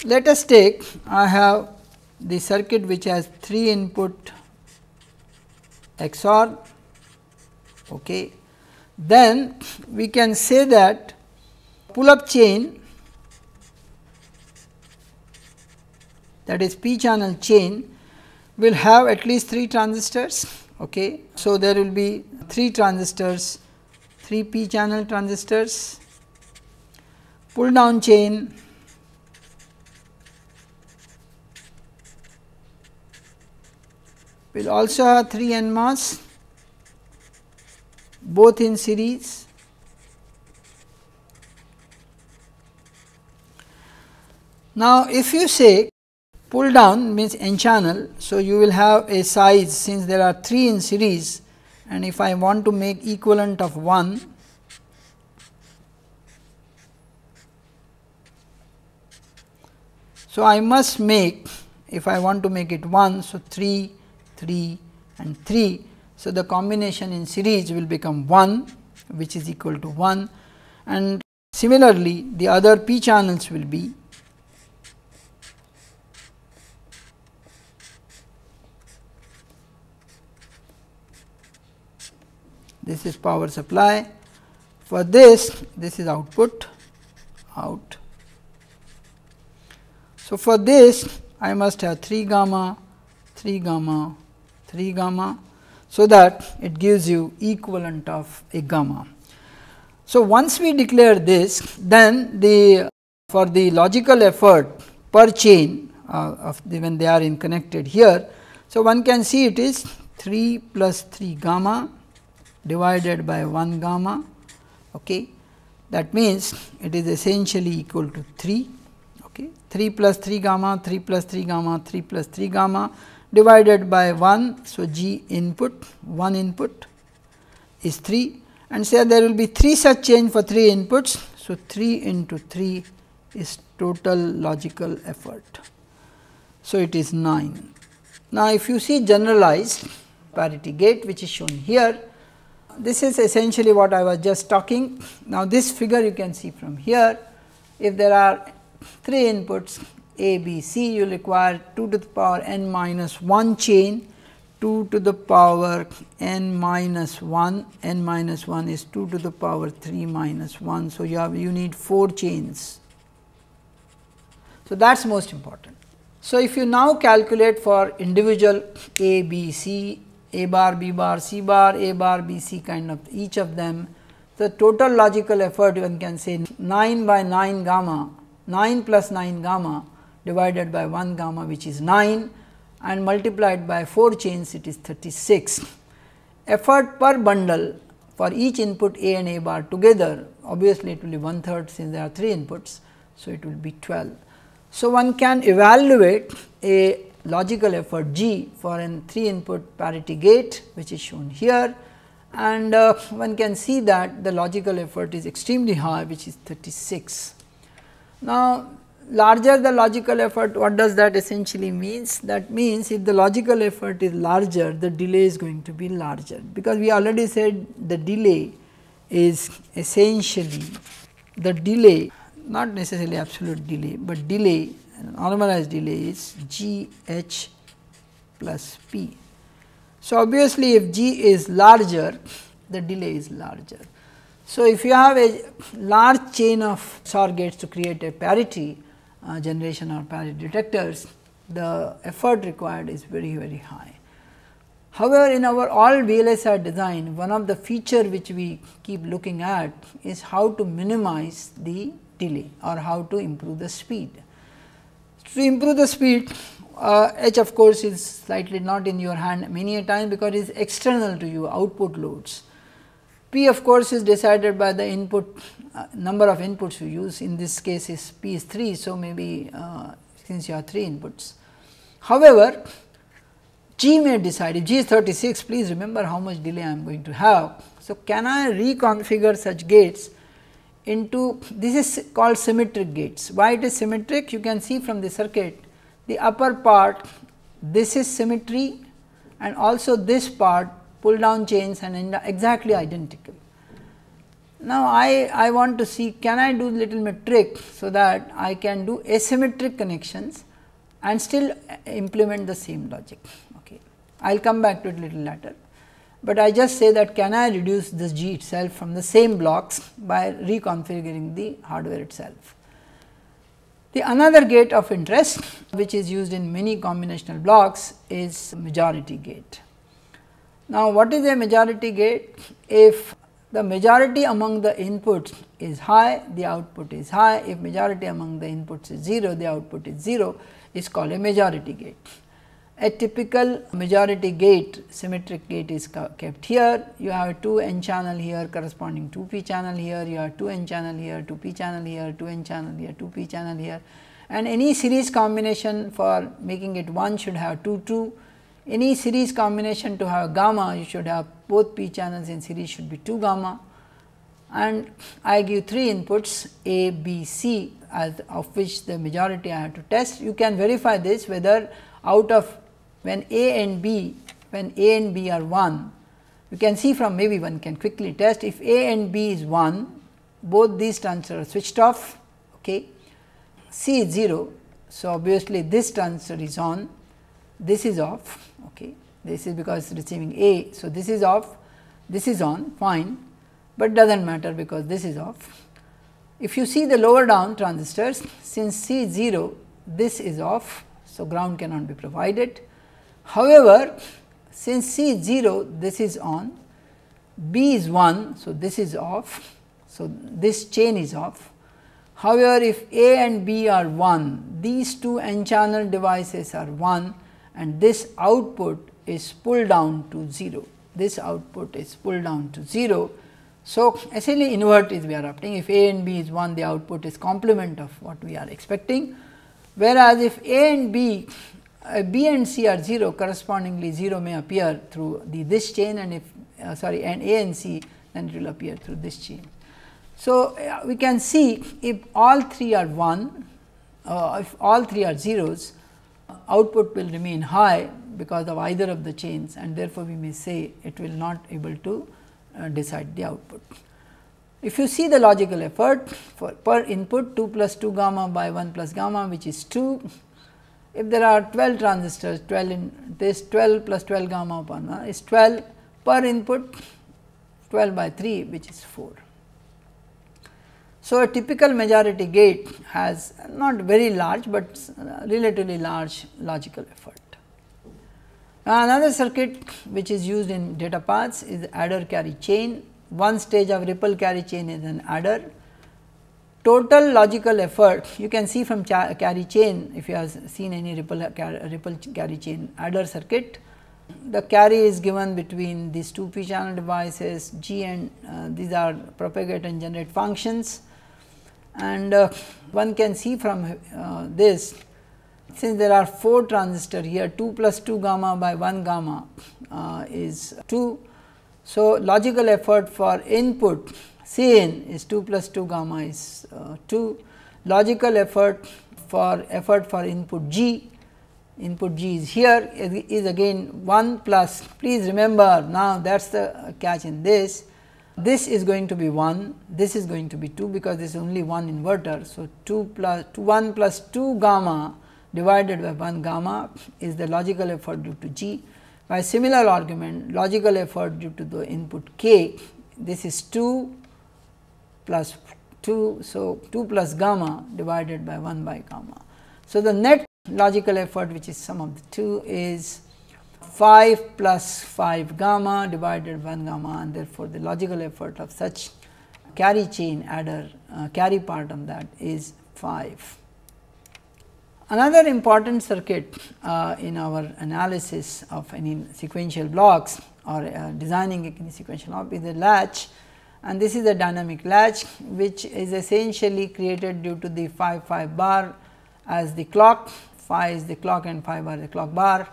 Let us take I have the circuit which has 3 input XOR. Okay. Then we can say that pull up chain that is p channel chain will have at least 3 transistors. Okay. So, there will be 3 transistors, 3 p channel transistors, pull down chain will also have 3 NMOS both in series. Now, if you say pull down means n channel, so you will have a size since there are 3 in series and if I want to make equivalent of 1, so I must make if I want to make it 1, so 3 3 and 3. So, the combination in series will become 1 which is equal to 1 and similarly the other p channels will be this is power supply for this this is output out. So, for this I must have 3 gamma 3 gamma 3 gamma. So, that it gives you equivalent of a gamma. So, once we declare this then the for the logical effort per chain uh, of the, when they are in connected here. So, one can see it is 3 plus 3 gamma divided by 1 gamma. Okay. That means, it is essentially equal to 3. Okay. 3 plus 3 gamma, 3 plus 3 gamma, 3 plus 3 gamma divided by 1. So, G input 1 input is 3 and say there will be 3 such change for 3 inputs. So, 3 into 3 is total logical effort. So, it is 9. Now, if you see generalized parity gate which is shown here, this is essentially what I was just talking. Now, this figure you can see from here, if there are 3 inputs a B C you will require 2 to the power n minus 1 chain 2 to the power n minus 1 n minus 1 is 2 to the power 3 minus 1. So, you have you need 4 chains. So, that is most important. So, if you now calculate for individual A, B, C, A bar, B bar, C bar, A bar, B, C kind of each of them, the total logical effort one can say 9 by 9 gamma, 9 plus 9 gamma divided by 1 gamma which is 9 and multiplied by 4 chains it is 36. Effort per bundle for each input A and A bar together obviously it will be one third since there are 3 inputs. So, it will be 12. So, one can evaluate a logical effort G for an 3 input parity gate which is shown here and uh, one can see that the logical effort is extremely high which is 36. Now, larger the logical effort, what does that essentially means? That means if the logical effort is larger, the delay is going to be larger because we already said the delay is essentially the delay, not necessarily absolute delay, but delay normalized delay is G H plus P. So, obviously, if G is larger, the delay is larger. So, if you have a large chain of SOR gates to create a parity, uh, generation or parity detectors, the effort required is very, very high. However, in our all VLSI design, one of the feature which we keep looking at is how to minimize the delay or how to improve the speed. To improve the speed, uh, H of course, is slightly not in your hand many a time because it is external to you output loads. P of course is decided by the input uh, number of inputs you use in this case is P is 3. So, maybe uh, since you have 3 inputs. However, G may decide if G is 36 please remember how much delay I am going to have. So, can I reconfigure such gates into this is called symmetric gates. Why it is symmetric you can see from the circuit the upper part this is symmetry and also this part pull down chains and exactly identical. Now, I, I want to see can I do little metric so that I can do asymmetric connections and still uh, implement the same logic. Okay. I will come back to it little later, but I just say that can I reduce this G itself from the same blocks by reconfiguring the hardware itself. The another gate of interest which is used in many combinational blocks is majority gate. Now, what is a majority gate? If the majority among the inputs is high, the output is high. If majority among the inputs is 0, the output is 0 is called a majority gate. A typical majority gate, symmetric gate is kept here. You have 2 n channel here corresponding 2 p channel here, you have 2 n channel here, 2 p channel here, 2 n channel here, 2 p channel here and any series combination for making it 1 should have 2 2 any series combination to have gamma you should have both p channels in series should be 2 gamma and I give 3 inputs A, B, C as of which the majority I have to test. You can verify this whether out of when A and B when A and B are 1 you can see from maybe one can quickly test if A and B is 1 both these transistors are switched off okay. C is 0. So, obviously, this transistor is on this is off this is because receiving A. So, this is off, this is on fine, but does not matter because this is off. If you see the lower down transistors since C 0 this is off. So, ground cannot be provided. However, since C is 0 this is on, B is 1. So, this is off. So, this chain is off. However, if A and B are 1, these two n channel devices are 1 and this output is pulled down to 0. This output is pulled down to 0. So, essentially invert is we are opting if A and B is 1 the output is complement of what we are expecting. Whereas, if A and B uh, B and C are 0 correspondingly 0 may appear through the this chain and if uh, sorry and A and C then it will appear through this chain. So, uh, we can see if all 3 are 1 uh, if all 3 are zeros output will remain high because of either of the chains and therefore, we may say it will not able to uh, decide the output. If you see the logical effort for per input 2 plus 2 gamma by 1 plus gamma which is 2. If there are 12 transistors 12 in this 12 plus 12 gamma upon 1 is 12 per input 12 by 3 which is 4. So, a typical majority gate has not very large, but relatively large logical effort. Another circuit which is used in data paths is adder carry chain. One stage of ripple carry chain is an adder. Total logical effort you can see from carry chain if you have seen any ripple, ripple carry chain adder circuit. The carry is given between these two p channel devices G and uh, these are propagate and generate functions and uh, one can see from uh, this since there are 4 transistor here 2 plus 2 gamma by 1 gamma uh, is 2. So, logical effort for input C n is 2 plus 2 gamma is uh, 2, logical effort for effort for input G, input G is here is again 1 plus please remember now that is the catch in this, this is going to be 1, this is going to be 2 because this is only one inverter. So, 2 plus 2 1 plus 2 gamma divided by 1 gamma is the logical effort due to g. By similar argument, logical effort due to the input k, this is 2 plus 2. So, 2 plus gamma divided by 1 by gamma. So, the net logical effort which is sum of the two is 5 plus 5 gamma divided 1 gamma and therefore, the logical effort of such carry chain adder uh, carry part on that is 5. Another important circuit uh, in our analysis of any sequential blocks or uh, designing any sequential block is a latch and this is a dynamic latch which is essentially created due to the phi phi bar as the clock phi is the clock and phi bar the clock bar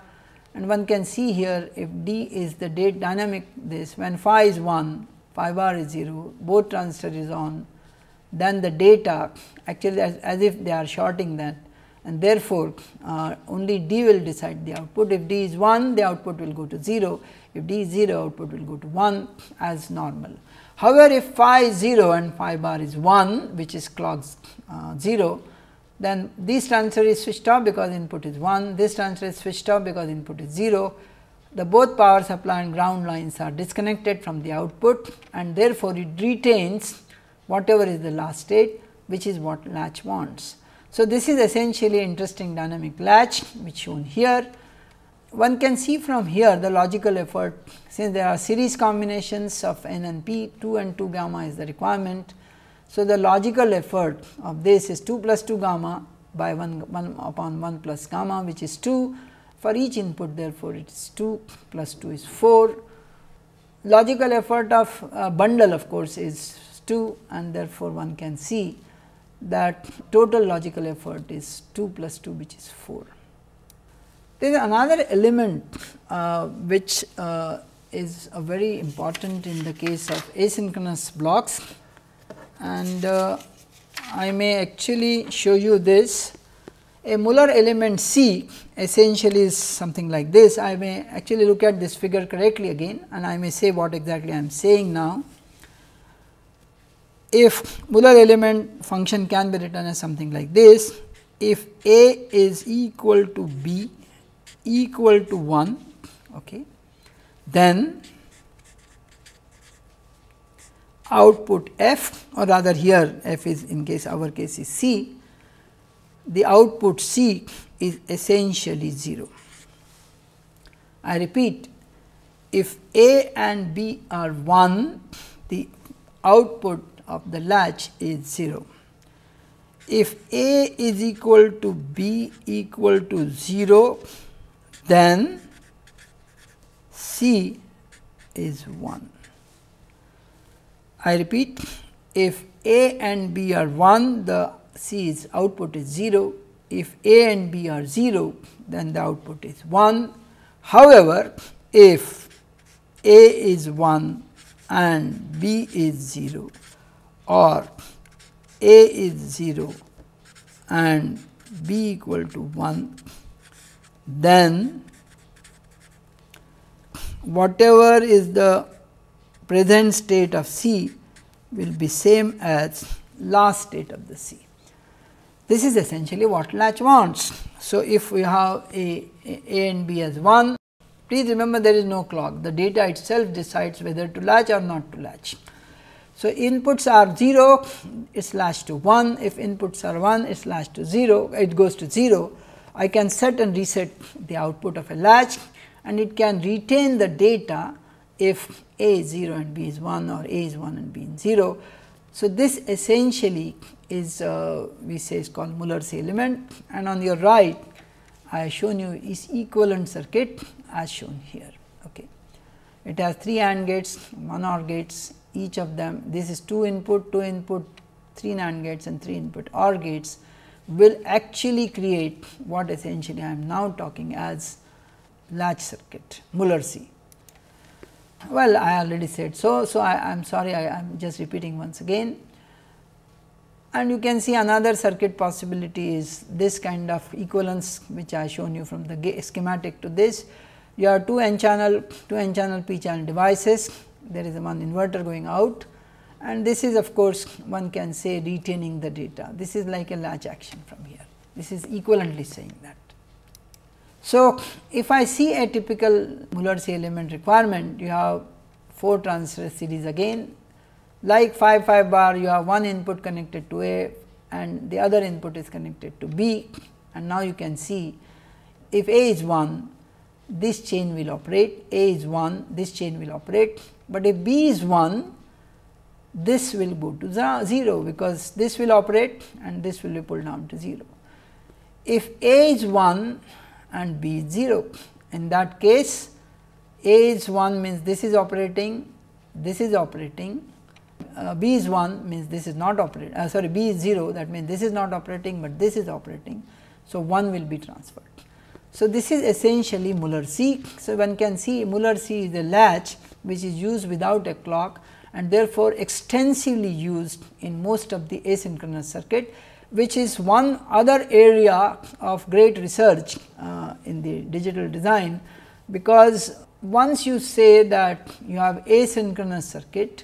and one can see here if d is the date dynamic this when phi is 1 phi bar is 0 both transistor is on then the data actually as, as if they are shorting that and therefore, uh, only d will decide the output. If d is 1, the output will go to 0, if d is 0, output will go to 1 as normal. However, if phi is 0 and phi bar is 1, which is clock uh, 0, then this transistor is switched off because input is 1, this transistor is switched off because input is 0. The both power supply and ground lines are disconnected from the output and therefore, it retains whatever is the last state which is what latch wants. So, this is essentially interesting dynamic latch which shown here. One can see from here the logical effort since there are series combinations of n and p 2 and 2 gamma is the requirement. So, the logical effort of this is 2 plus 2 gamma by 1, 1 upon 1 plus gamma which is 2 for each input therefore, it is 2 plus 2 is 4. Logical effort of uh, bundle of course, is 2 and therefore, one can see that total logical effort is 2 plus 2 which is 4. There is another element uh, which uh, is very important in the case of asynchronous blocks and uh, I may actually show you this. A Muller element C essentially is something like this. I may actually look at this figure correctly again and I may say what exactly I am saying now if Muller element function can be written as something like this if A is equal to B equal to 1 okay then output f or rather here f is in case our case is c the output c is essentially 0 i repeat if a and b are 1 the output of the latch is 0. If A is equal to B equal to 0, then C is 1. I repeat, if A and B are 1, the C's output is 0. If A and B are 0, then the output is 1. However, if A is 1 and B is 0, or A is 0 and B equal to 1, then whatever is the present state of C will be same as last state of the C. This is essentially what Latch wants. So, if we have A, A and B as 1, please remember there is no clock. The data itself decides whether to latch or not to latch. So, inputs are 0 slash to 1, if inputs are 1 slash to 0, it goes to 0. I can set and reset the output of a latch and it can retain the data if A is 0 and B is 1 or A is 1 and B is 0. So, this essentially is uh, we say is called Muller's element and on your right I have shown you is equivalent circuit as shown here. Okay. It has 3 AND gates, 1 OR gates each of them this is 2 input, 2 input, 3 NAND gates and 3 input OR gates will actually create what essentially I am now talking as latch circuit Muller C. Well, I already said so, so I am sorry I am just repeating once again. And you can see another circuit possibility is this kind of equivalence which I shown you from the schematic to this. You have two n channel, two n channel p channel devices there is one inverter going out and this is of course, one can say retaining the data. This is like a latch action from here. This is equivalently saying that. So, if I see a typical Muller C element requirement, you have 4 transistor series again like 5 5 bar you have one input connected to A and the other input is connected to B and now you can see if A is 1 this chain will operate, A is 1, this chain will operate, but if B is 1, this will go to 0 because this will operate and this will be pulled down to 0. If A is 1 and B is 0, in that case A is 1 means this is operating, this is operating, uh, B is 1 means this is not operating, uh, sorry B is 0 that means this is not operating, but this is operating. So, 1 will be transferred. So, this is essentially Muller C. So, one can see Muller C is a latch which is used without a clock and therefore, extensively used in most of the asynchronous circuit which is one other area of great research uh, in the digital design because once you say that you have asynchronous circuit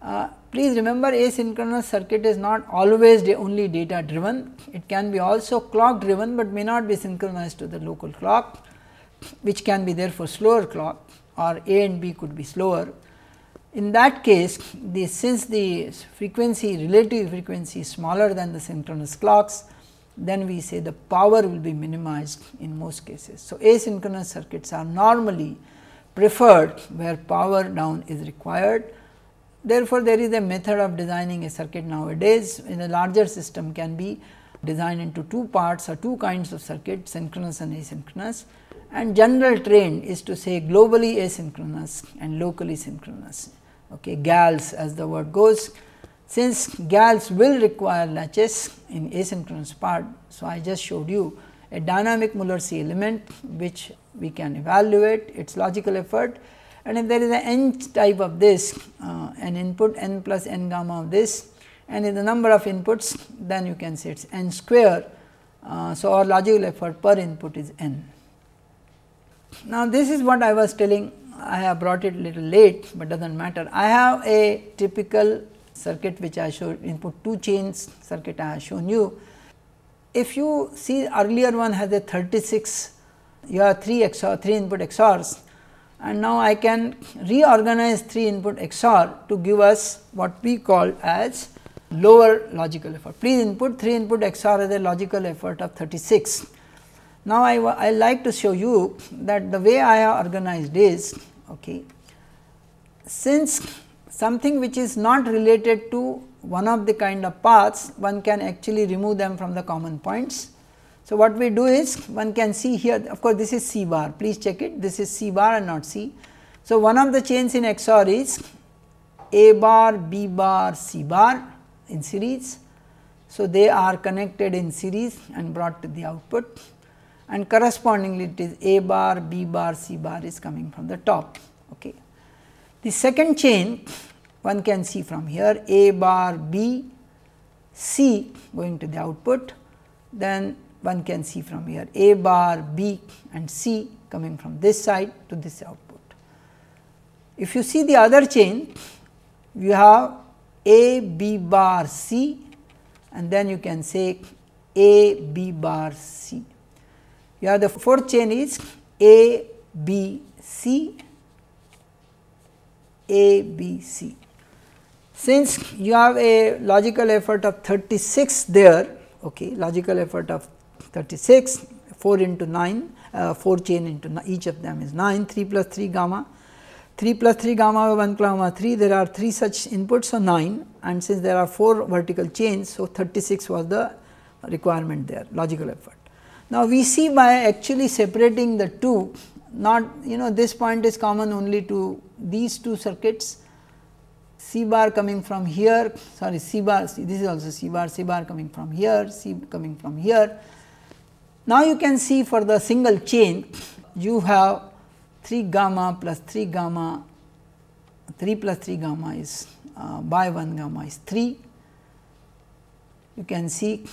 uh, please remember asynchronous circuit is not always only data driven, it can be also clock driven, but may not be synchronized to the local clock which can be therefore slower clock or A and B could be slower. In that case, the, since the frequency relative frequency is smaller than the synchronous clocks, then we say the power will be minimized in most cases. So, asynchronous circuits are normally preferred where power down is required Therefore, there is a method of designing a circuit nowadays in a larger system can be designed into two parts or two kinds of circuit synchronous and asynchronous and general trend is to say globally asynchronous and locally synchronous okay gals as the word goes since gals will require latches in asynchronous part so i just showed you a dynamic muller c element which we can evaluate its logical effort and if there is an n type of this uh, an input n plus n gamma of this and in the number of inputs then you can say it is n square. Uh, so, our logical effort per input is n. Now, this is what I was telling I have brought it little late, but does not matter. I have a typical circuit which I showed input 2 chains circuit I have shown you. If you see earlier one has a 36 you have 3 XOR 3 input XORs and now I can reorganize 3 input XOR to give us what we call as lower logical effort. Please input 3 input XOR as a logical effort of 36. Now, I, I like to show you that the way I have organized is okay, since something which is not related to one of the kind of paths, one can actually remove them from the common points so, what we do is one can see here of course, this is C bar please check it this is C bar and not C. So, one of the chains in XOR is A bar, B bar, C bar in series. So, they are connected in series and brought to the output and correspondingly it is A bar, B bar, C bar is coming from the top. Okay. The second chain one can see from here A bar, B, C going to the output, then one can see from here A bar, B and C coming from this side to this output. If you see the other chain, you have A, B bar, C and then you can say A, B bar, C. You have the fourth chain is A, B, C, A, B, C. Since you have a logical effort of 36 there, okay, logical effort of 36, 4 into 9, uh, 4 chain into nine, each of them is 9, 3 plus 3 gamma, 3 plus 3 gamma 1 gamma 3, there are 3 such inputs, so 9 and since there are 4 vertical chains, so 36 was the requirement there, logical effort. Now, we see by actually separating the two, not you know this point is common only to these two circuits, C bar coming from here, sorry C bar, this is also C bar, C bar coming from here, C coming from here. Now, you can see for the single chain you have 3 gamma plus 3 gamma 3 plus 3 gamma is uh, by 1 gamma is 3. You can see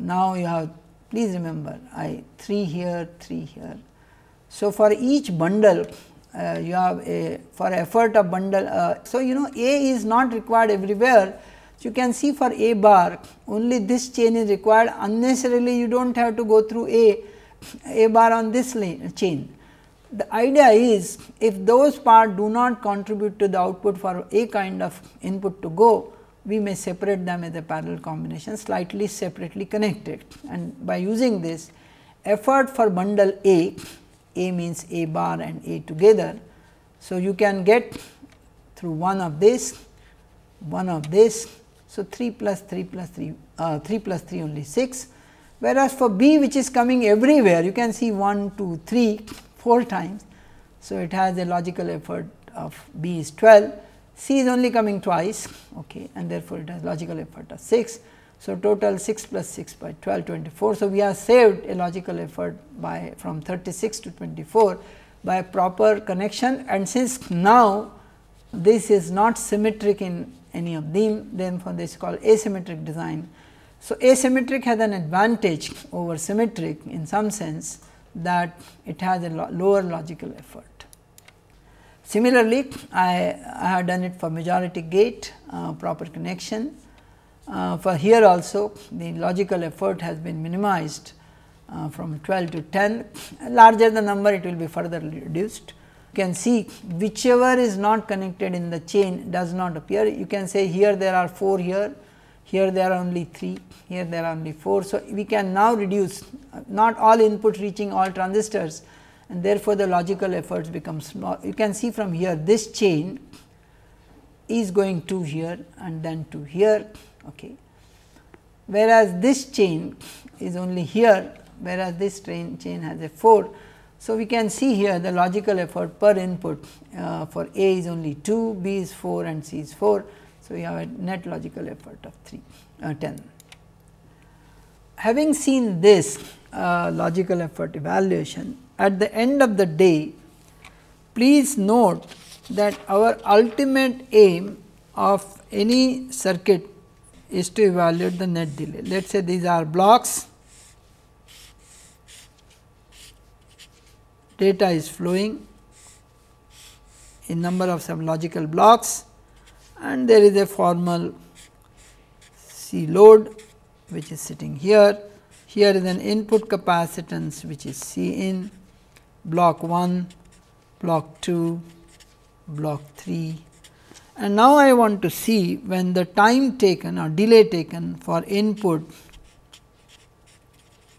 now you have please remember I 3 here 3 here. So, for each bundle uh, you have a for effort of bundle. Uh, so, you know A is not required everywhere you can see for A bar only this chain is required unnecessarily you do not have to go through A, A bar on this lane, chain. The idea is if those part do not contribute to the output for A kind of input to go, we may separate them as a parallel combination slightly separately connected and by using this effort for bundle A, A means A bar and A together. So, you can get through one of this, one of this so, 3 plus 3 plus 3, uh, 3 plus 3 only 6. Whereas, for B which is coming everywhere, you can see 1, 2, 3, 4 times. So, it has a logical effort of B is 12, C is only coming twice okay, and therefore, it has logical effort of 6. So, total 6 plus 6 by 12 24. So, we have saved a logical effort by from 36 to 24 by proper connection and since now this is not symmetric in any of them, them for this called asymmetric design. So, asymmetric has an advantage over symmetric in some sense that it has a lo lower logical effort. Similarly, I, I, have done it for majority gate uh, proper connection. Uh, for here also the logical effort has been minimized uh, from 12 to 10 larger the number it will be further reduced can see whichever is not connected in the chain does not appear. You can say here there are 4 here, here there are only 3, here there are only 4. So, we can now reduce not all input reaching all transistors and therefore, the logical efforts become small. You can see from here this chain is going to here and then to here. Okay. Whereas, this chain is only here whereas, this train chain has a 4 so, we can see here the logical effort per input uh, for A is only 2, B is 4 and C is 4. So, we have a net logical effort of 3 uh, 10. Having seen this uh, logical effort evaluation at the end of the day, please note that our ultimate aim of any circuit is to evaluate the net delay. Let us say these are blocks data is flowing in number of some logical blocks and there is a formal C load which is sitting here. Here is an input capacitance which is C in block 1, block 2, block 3 and now I want to see when the time taken or delay taken for input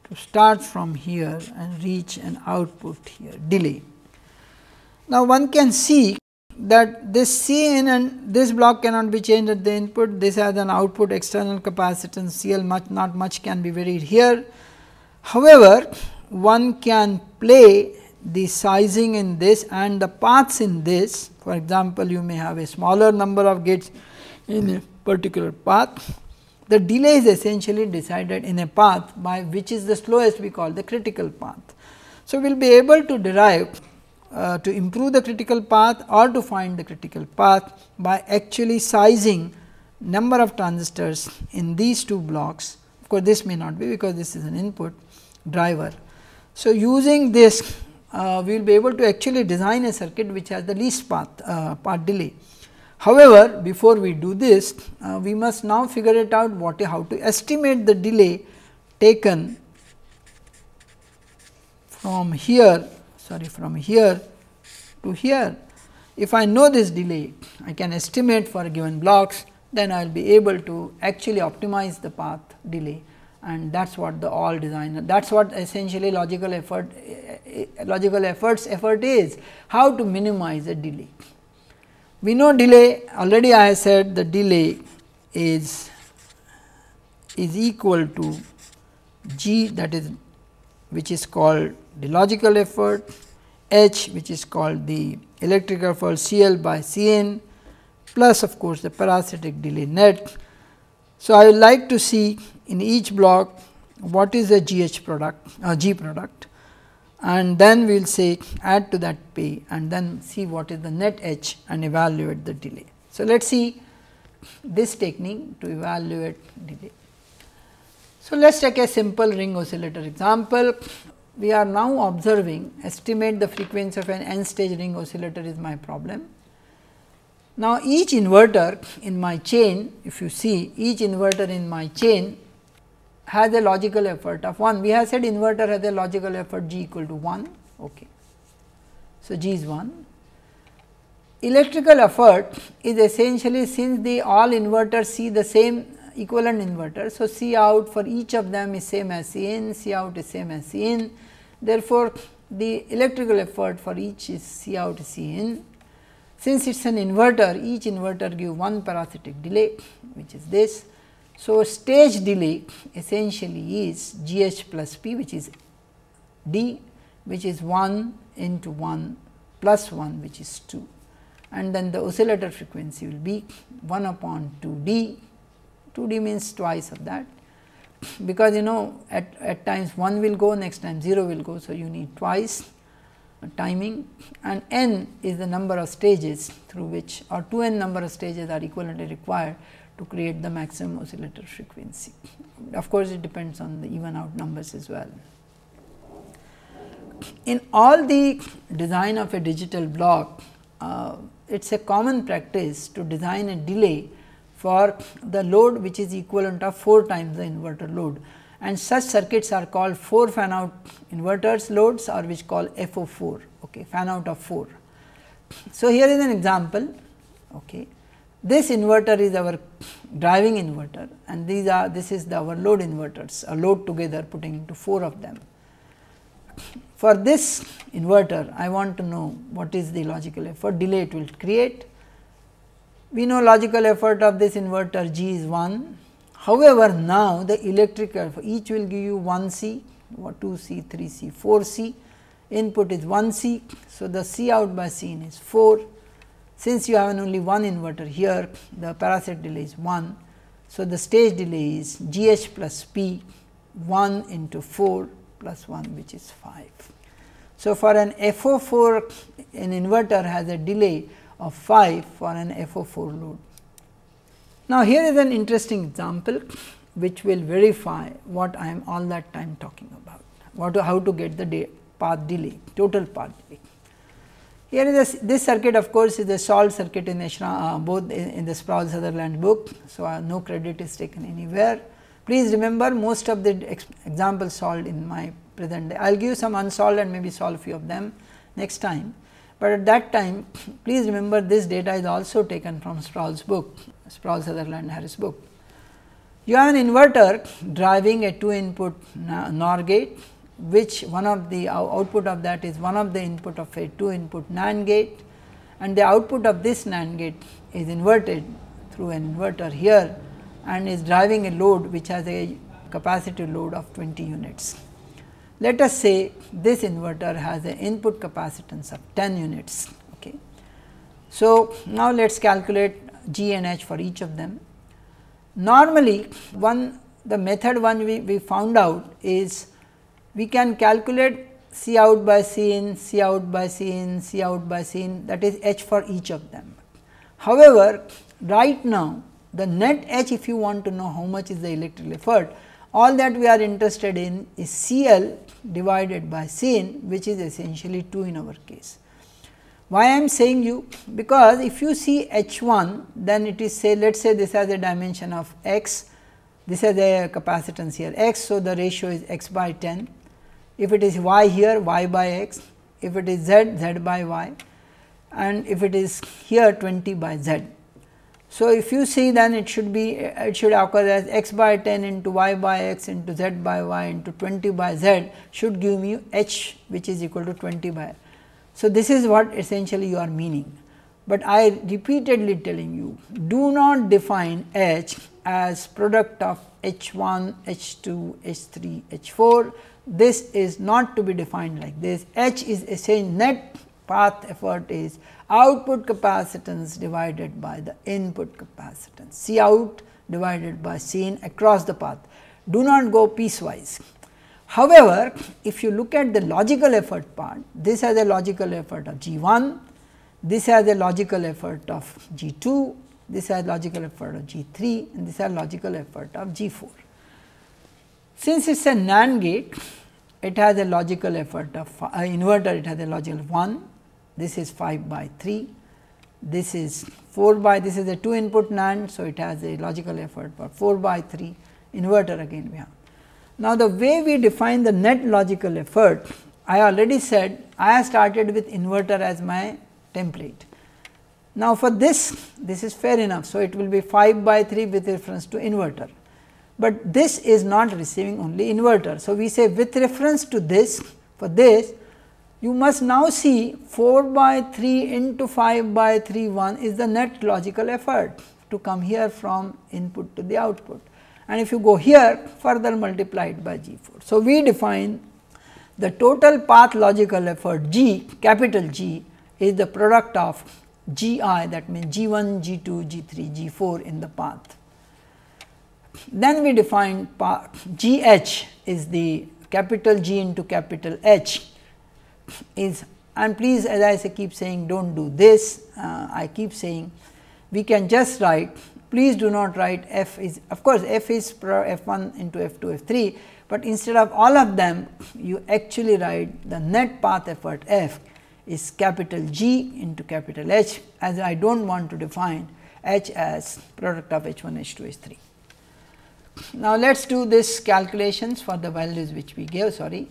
to start from here and reach an output here delay. Now, one can see that this C in and this block cannot be changed at the input, this has an output external capacitance C L much not much can be varied here. However, one can play the sizing in this and the paths in this. For example, you may have a smaller number of gates in a particular path the delay is essentially decided in a path by which is the slowest we call the critical path. So, we will be able to derive uh, to improve the critical path or to find the critical path by actually sizing number of transistors in these two blocks. Of course, this may not be because this is an input driver. So, using this uh, we will be able to actually design a circuit which has the least path uh, path delay. However, before we do this, uh, we must now figure it out what how to estimate the delay taken from here sorry from here to here. If I know this delay, I can estimate for given blocks, then I will be able to actually optimize the path delay and that is what the all designer that is what essentially logical effort eh, eh, logical efforts effort is how to minimize a delay. We know delay already I said the delay is is equal to g that is which is called the logical effort h which is called the electrical effort CL by CN plus of course the parasitic delay net. So, I would like to see in each block what is the GH product or uh, G product and then we will say add to that P and then see what is the net H and evaluate the delay. So, let us see this technique to evaluate delay. So, let us take a simple ring oscillator example. We are now observing estimate the frequency of an n stage ring oscillator is my problem. Now, each inverter in my chain if you see each inverter in my chain has a logical effort of 1. We have said inverter has a logical effort G equal to 1. Okay. So, G is 1. Electrical effort is essentially since the all inverters see the same equivalent inverter. So, C out for each of them is same as C in, C out is same as C in. Therefore, the electrical effort for each is C out C in. Since it is an inverter, each inverter give one parasitic delay which is this. So, stage delay essentially is G h plus p which is d which is 1 into 1 plus 1 which is 2 and then the oscillator frequency will be 1 upon 2 d, 2 d means twice of that because you know at, at times 1 will go next time 0 will go. So, you need twice timing and n is the number of stages through which or 2 n number of stages are equivalently required to create the maximum oscillator frequency. Of course, it depends on the even out numbers as well. In all the design of a digital block, uh, it is a common practice to design a delay for the load which is equivalent of 4 times the inverter load and such circuits are called 4 fan out inverters loads or which call FO4 okay, fan out of 4. So, here is an example okay. This inverter is our driving inverter and these are this is the our load inverters a load together putting into 4 of them. For this inverter I want to know what is the logical effort delay it will create. We know logical effort of this inverter G is 1. However, now the electrical each will give you 1 C, 2 C, 3 C, 4 C input is 1 C. So, the C out by C in is 4 since you have only one inverter here, the parasitic delay is 1. So, the stage delay is G h plus p 1 into 4 plus 1 which is 5. So, for an FO4 an inverter has a delay of 5 for an FO4 load. Now, here is an interesting example which will verify what I am all that time talking about, what how to get the day, path delay, total path delay. Here is this, this circuit of course, is a solved circuit in the uh, both in, in the Sproul Sutherland book. So, uh, no credit is taken anywhere. Please remember most of the examples solved in my present day. I will give some unsolved and maybe solve few of them next time. But at that time please remember this data is also taken from Sproul's book, Sproul Sutherland Harris book. You have an inverter driving a two input uh, NOR gate which one of the output of that is one of the input of a 2 input NAND gate and the output of this NAND gate is inverted through an inverter here and is driving a load which has a capacitive load of 20 units. Let us say this inverter has an input capacitance of 10 units. Okay. So, now let us calculate G and H for each of them. Normally, one the method one we, we found out is we can calculate C out by C in, C out by C in, C out by C in that is H for each of them. However, right now the net H if you want to know how much is the electrical effort, all that we are interested in is C L divided by C in which is essentially 2 in our case. Why I am saying you? Because if you see H 1 then it is say let us say this has a dimension of x, this has a capacitance here x. So, the ratio is x by 10 if it is y here, y by x. If it is z, z by y. And if it is here, 20 by z. So, if you see then it should be it should occur as x by 10 into y by x into z by y into 20 by z should give you h which is equal to 20 by. So, this is what essentially you are meaning, but I repeatedly telling you do not define h as product of h 1, h 2, h 3, h 4 this is not to be defined like this. H is essentially net path effort is output capacitance divided by the input capacitance, C out divided by C in across the path. Do not go piecewise. However, if you look at the logical effort part, this has a logical effort of G 1, this has a logical effort of G 2, this has logical effort of G 3 and this has logical effort of G 4. Since it is a NAND gate, it has a logical effort of uh, inverter, it has a logical 1, this is 5 by 3, this is 4 by this is a 2 input NAND. So, it has a logical effort for 4 by 3 inverter again we have. Now, the way we define the net logical effort I already said I started with inverter as my template. Now, for this this is fair enough. So, it will be 5 by 3 with reference to inverter but this is not receiving only inverter. So, we say with reference to this for this you must now see 4 by 3 into 5 by 3 1 is the net logical effort to come here from input to the output and if you go here further multiplied by G 4. So, we define the total path logical effort G capital G is the product of G i that means G 1, G 2, G 3, G 4 in the path. Then we define G H is the capital G into capital H is and please as I say, keep saying do not do this, uh, I keep saying we can just write please do not write f is of course, f is f 1 into f 2 f 3, but instead of all of them you actually write the net path effort f is capital G into capital H as I do not want to define H as product of H 1 H 2 H 3. Now, let us do this calculations for the values which we gave sorry.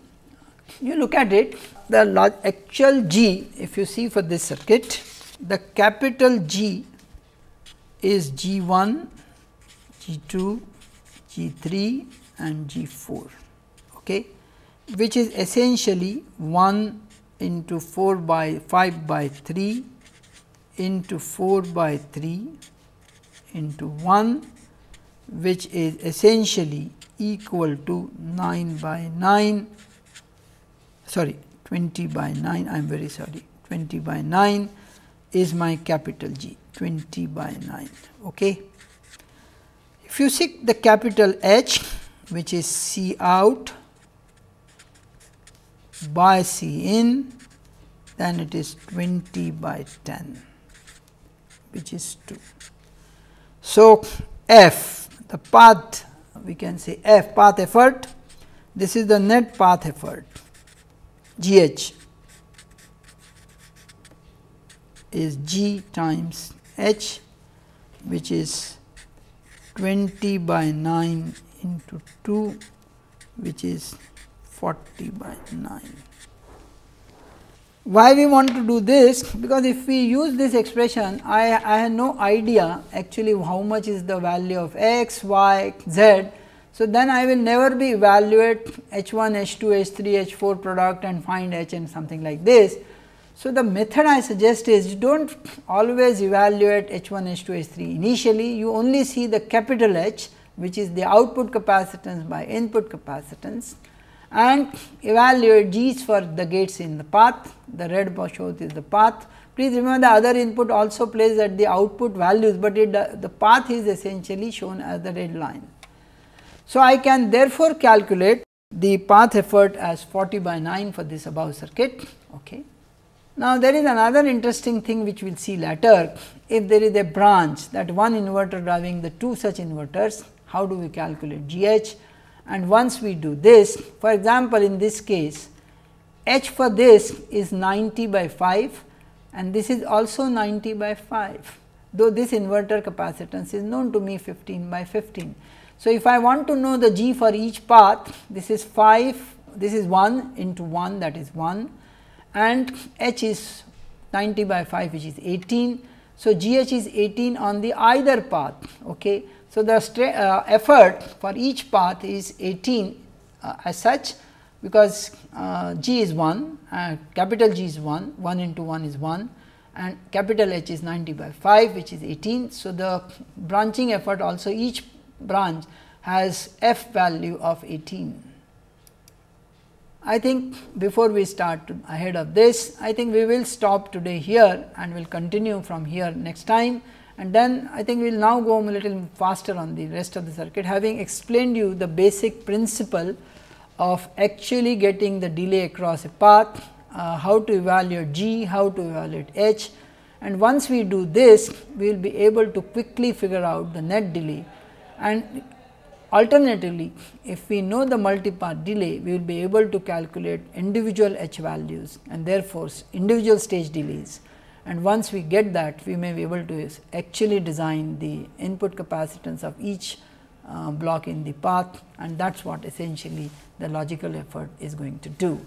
You look at it the actual G if you see for this circuit the capital G is G 1, G 2, G 3 and G 4 okay, which is essentially 1 into 4 by 5 by 3 into 4 by 3 into 1 which is essentially equal to 9 by 9 sorry 20 by 9 I am very sorry 20 by 9 is my capital G 20 by 9. Okay. If you seek the capital H which is C out by C in then it is 20 by 10 which is 2. So, F the path we can say F path effort, this is the net path effort G H is G times H which is 20 by 9 into 2 which is 40 by 9. Why we want to do this? Because if we use this expression, I, I have no idea actually how much is the value of x, y, z. So, then I will never be evaluate H 1, H 2, H 3, H 4 product and find H and something like this. So, the method I suggest is do not always evaluate H 1, H 2, H 3 initially you only see the capital H which is the output capacitance by input capacitance and evaluate G's for the gates in the path. The red shows is the path. Please remember the other input also plays at the output values, but it, the path is essentially shown as the red line. So, I can therefore calculate the path effort as 40 by 9 for this above circuit. Okay. Now, there is another interesting thing which we will see later. If there is a branch that one inverter driving the two such inverters, how do we calculate G H? And once we do this, for example, in this case, h for this is 90 by 5 and this is also 90 by 5, though this inverter capacitance is known to me 15 by 15. So, if I want to know the g for each path, this is 5, this is 1 into 1 that is 1 and h is 90 by 5 which is 18. So, g h is 18 on the either path. Okay. So, the uh, effort for each path is 18 uh, as such because uh, G is 1, capital G is 1, 1 into 1 is 1 and capital H is 90 by 5 which is 18. So, the branching effort also each branch has F value of 18. I think before we start ahead of this, I think we will stop today here and will continue from here next time and then I think we will now go a little faster on the rest of the circuit having explained you the basic principle of actually getting the delay across a path, uh, how to evaluate G, how to evaluate H and once we do this we will be able to quickly figure out the net delay and alternatively if we know the multipath delay we will be able to calculate individual H values and therefore, individual stage delays. And once we get that, we may be able to actually design the input capacitance of each uh, block in the path and that is what essentially the logical effort is going to do.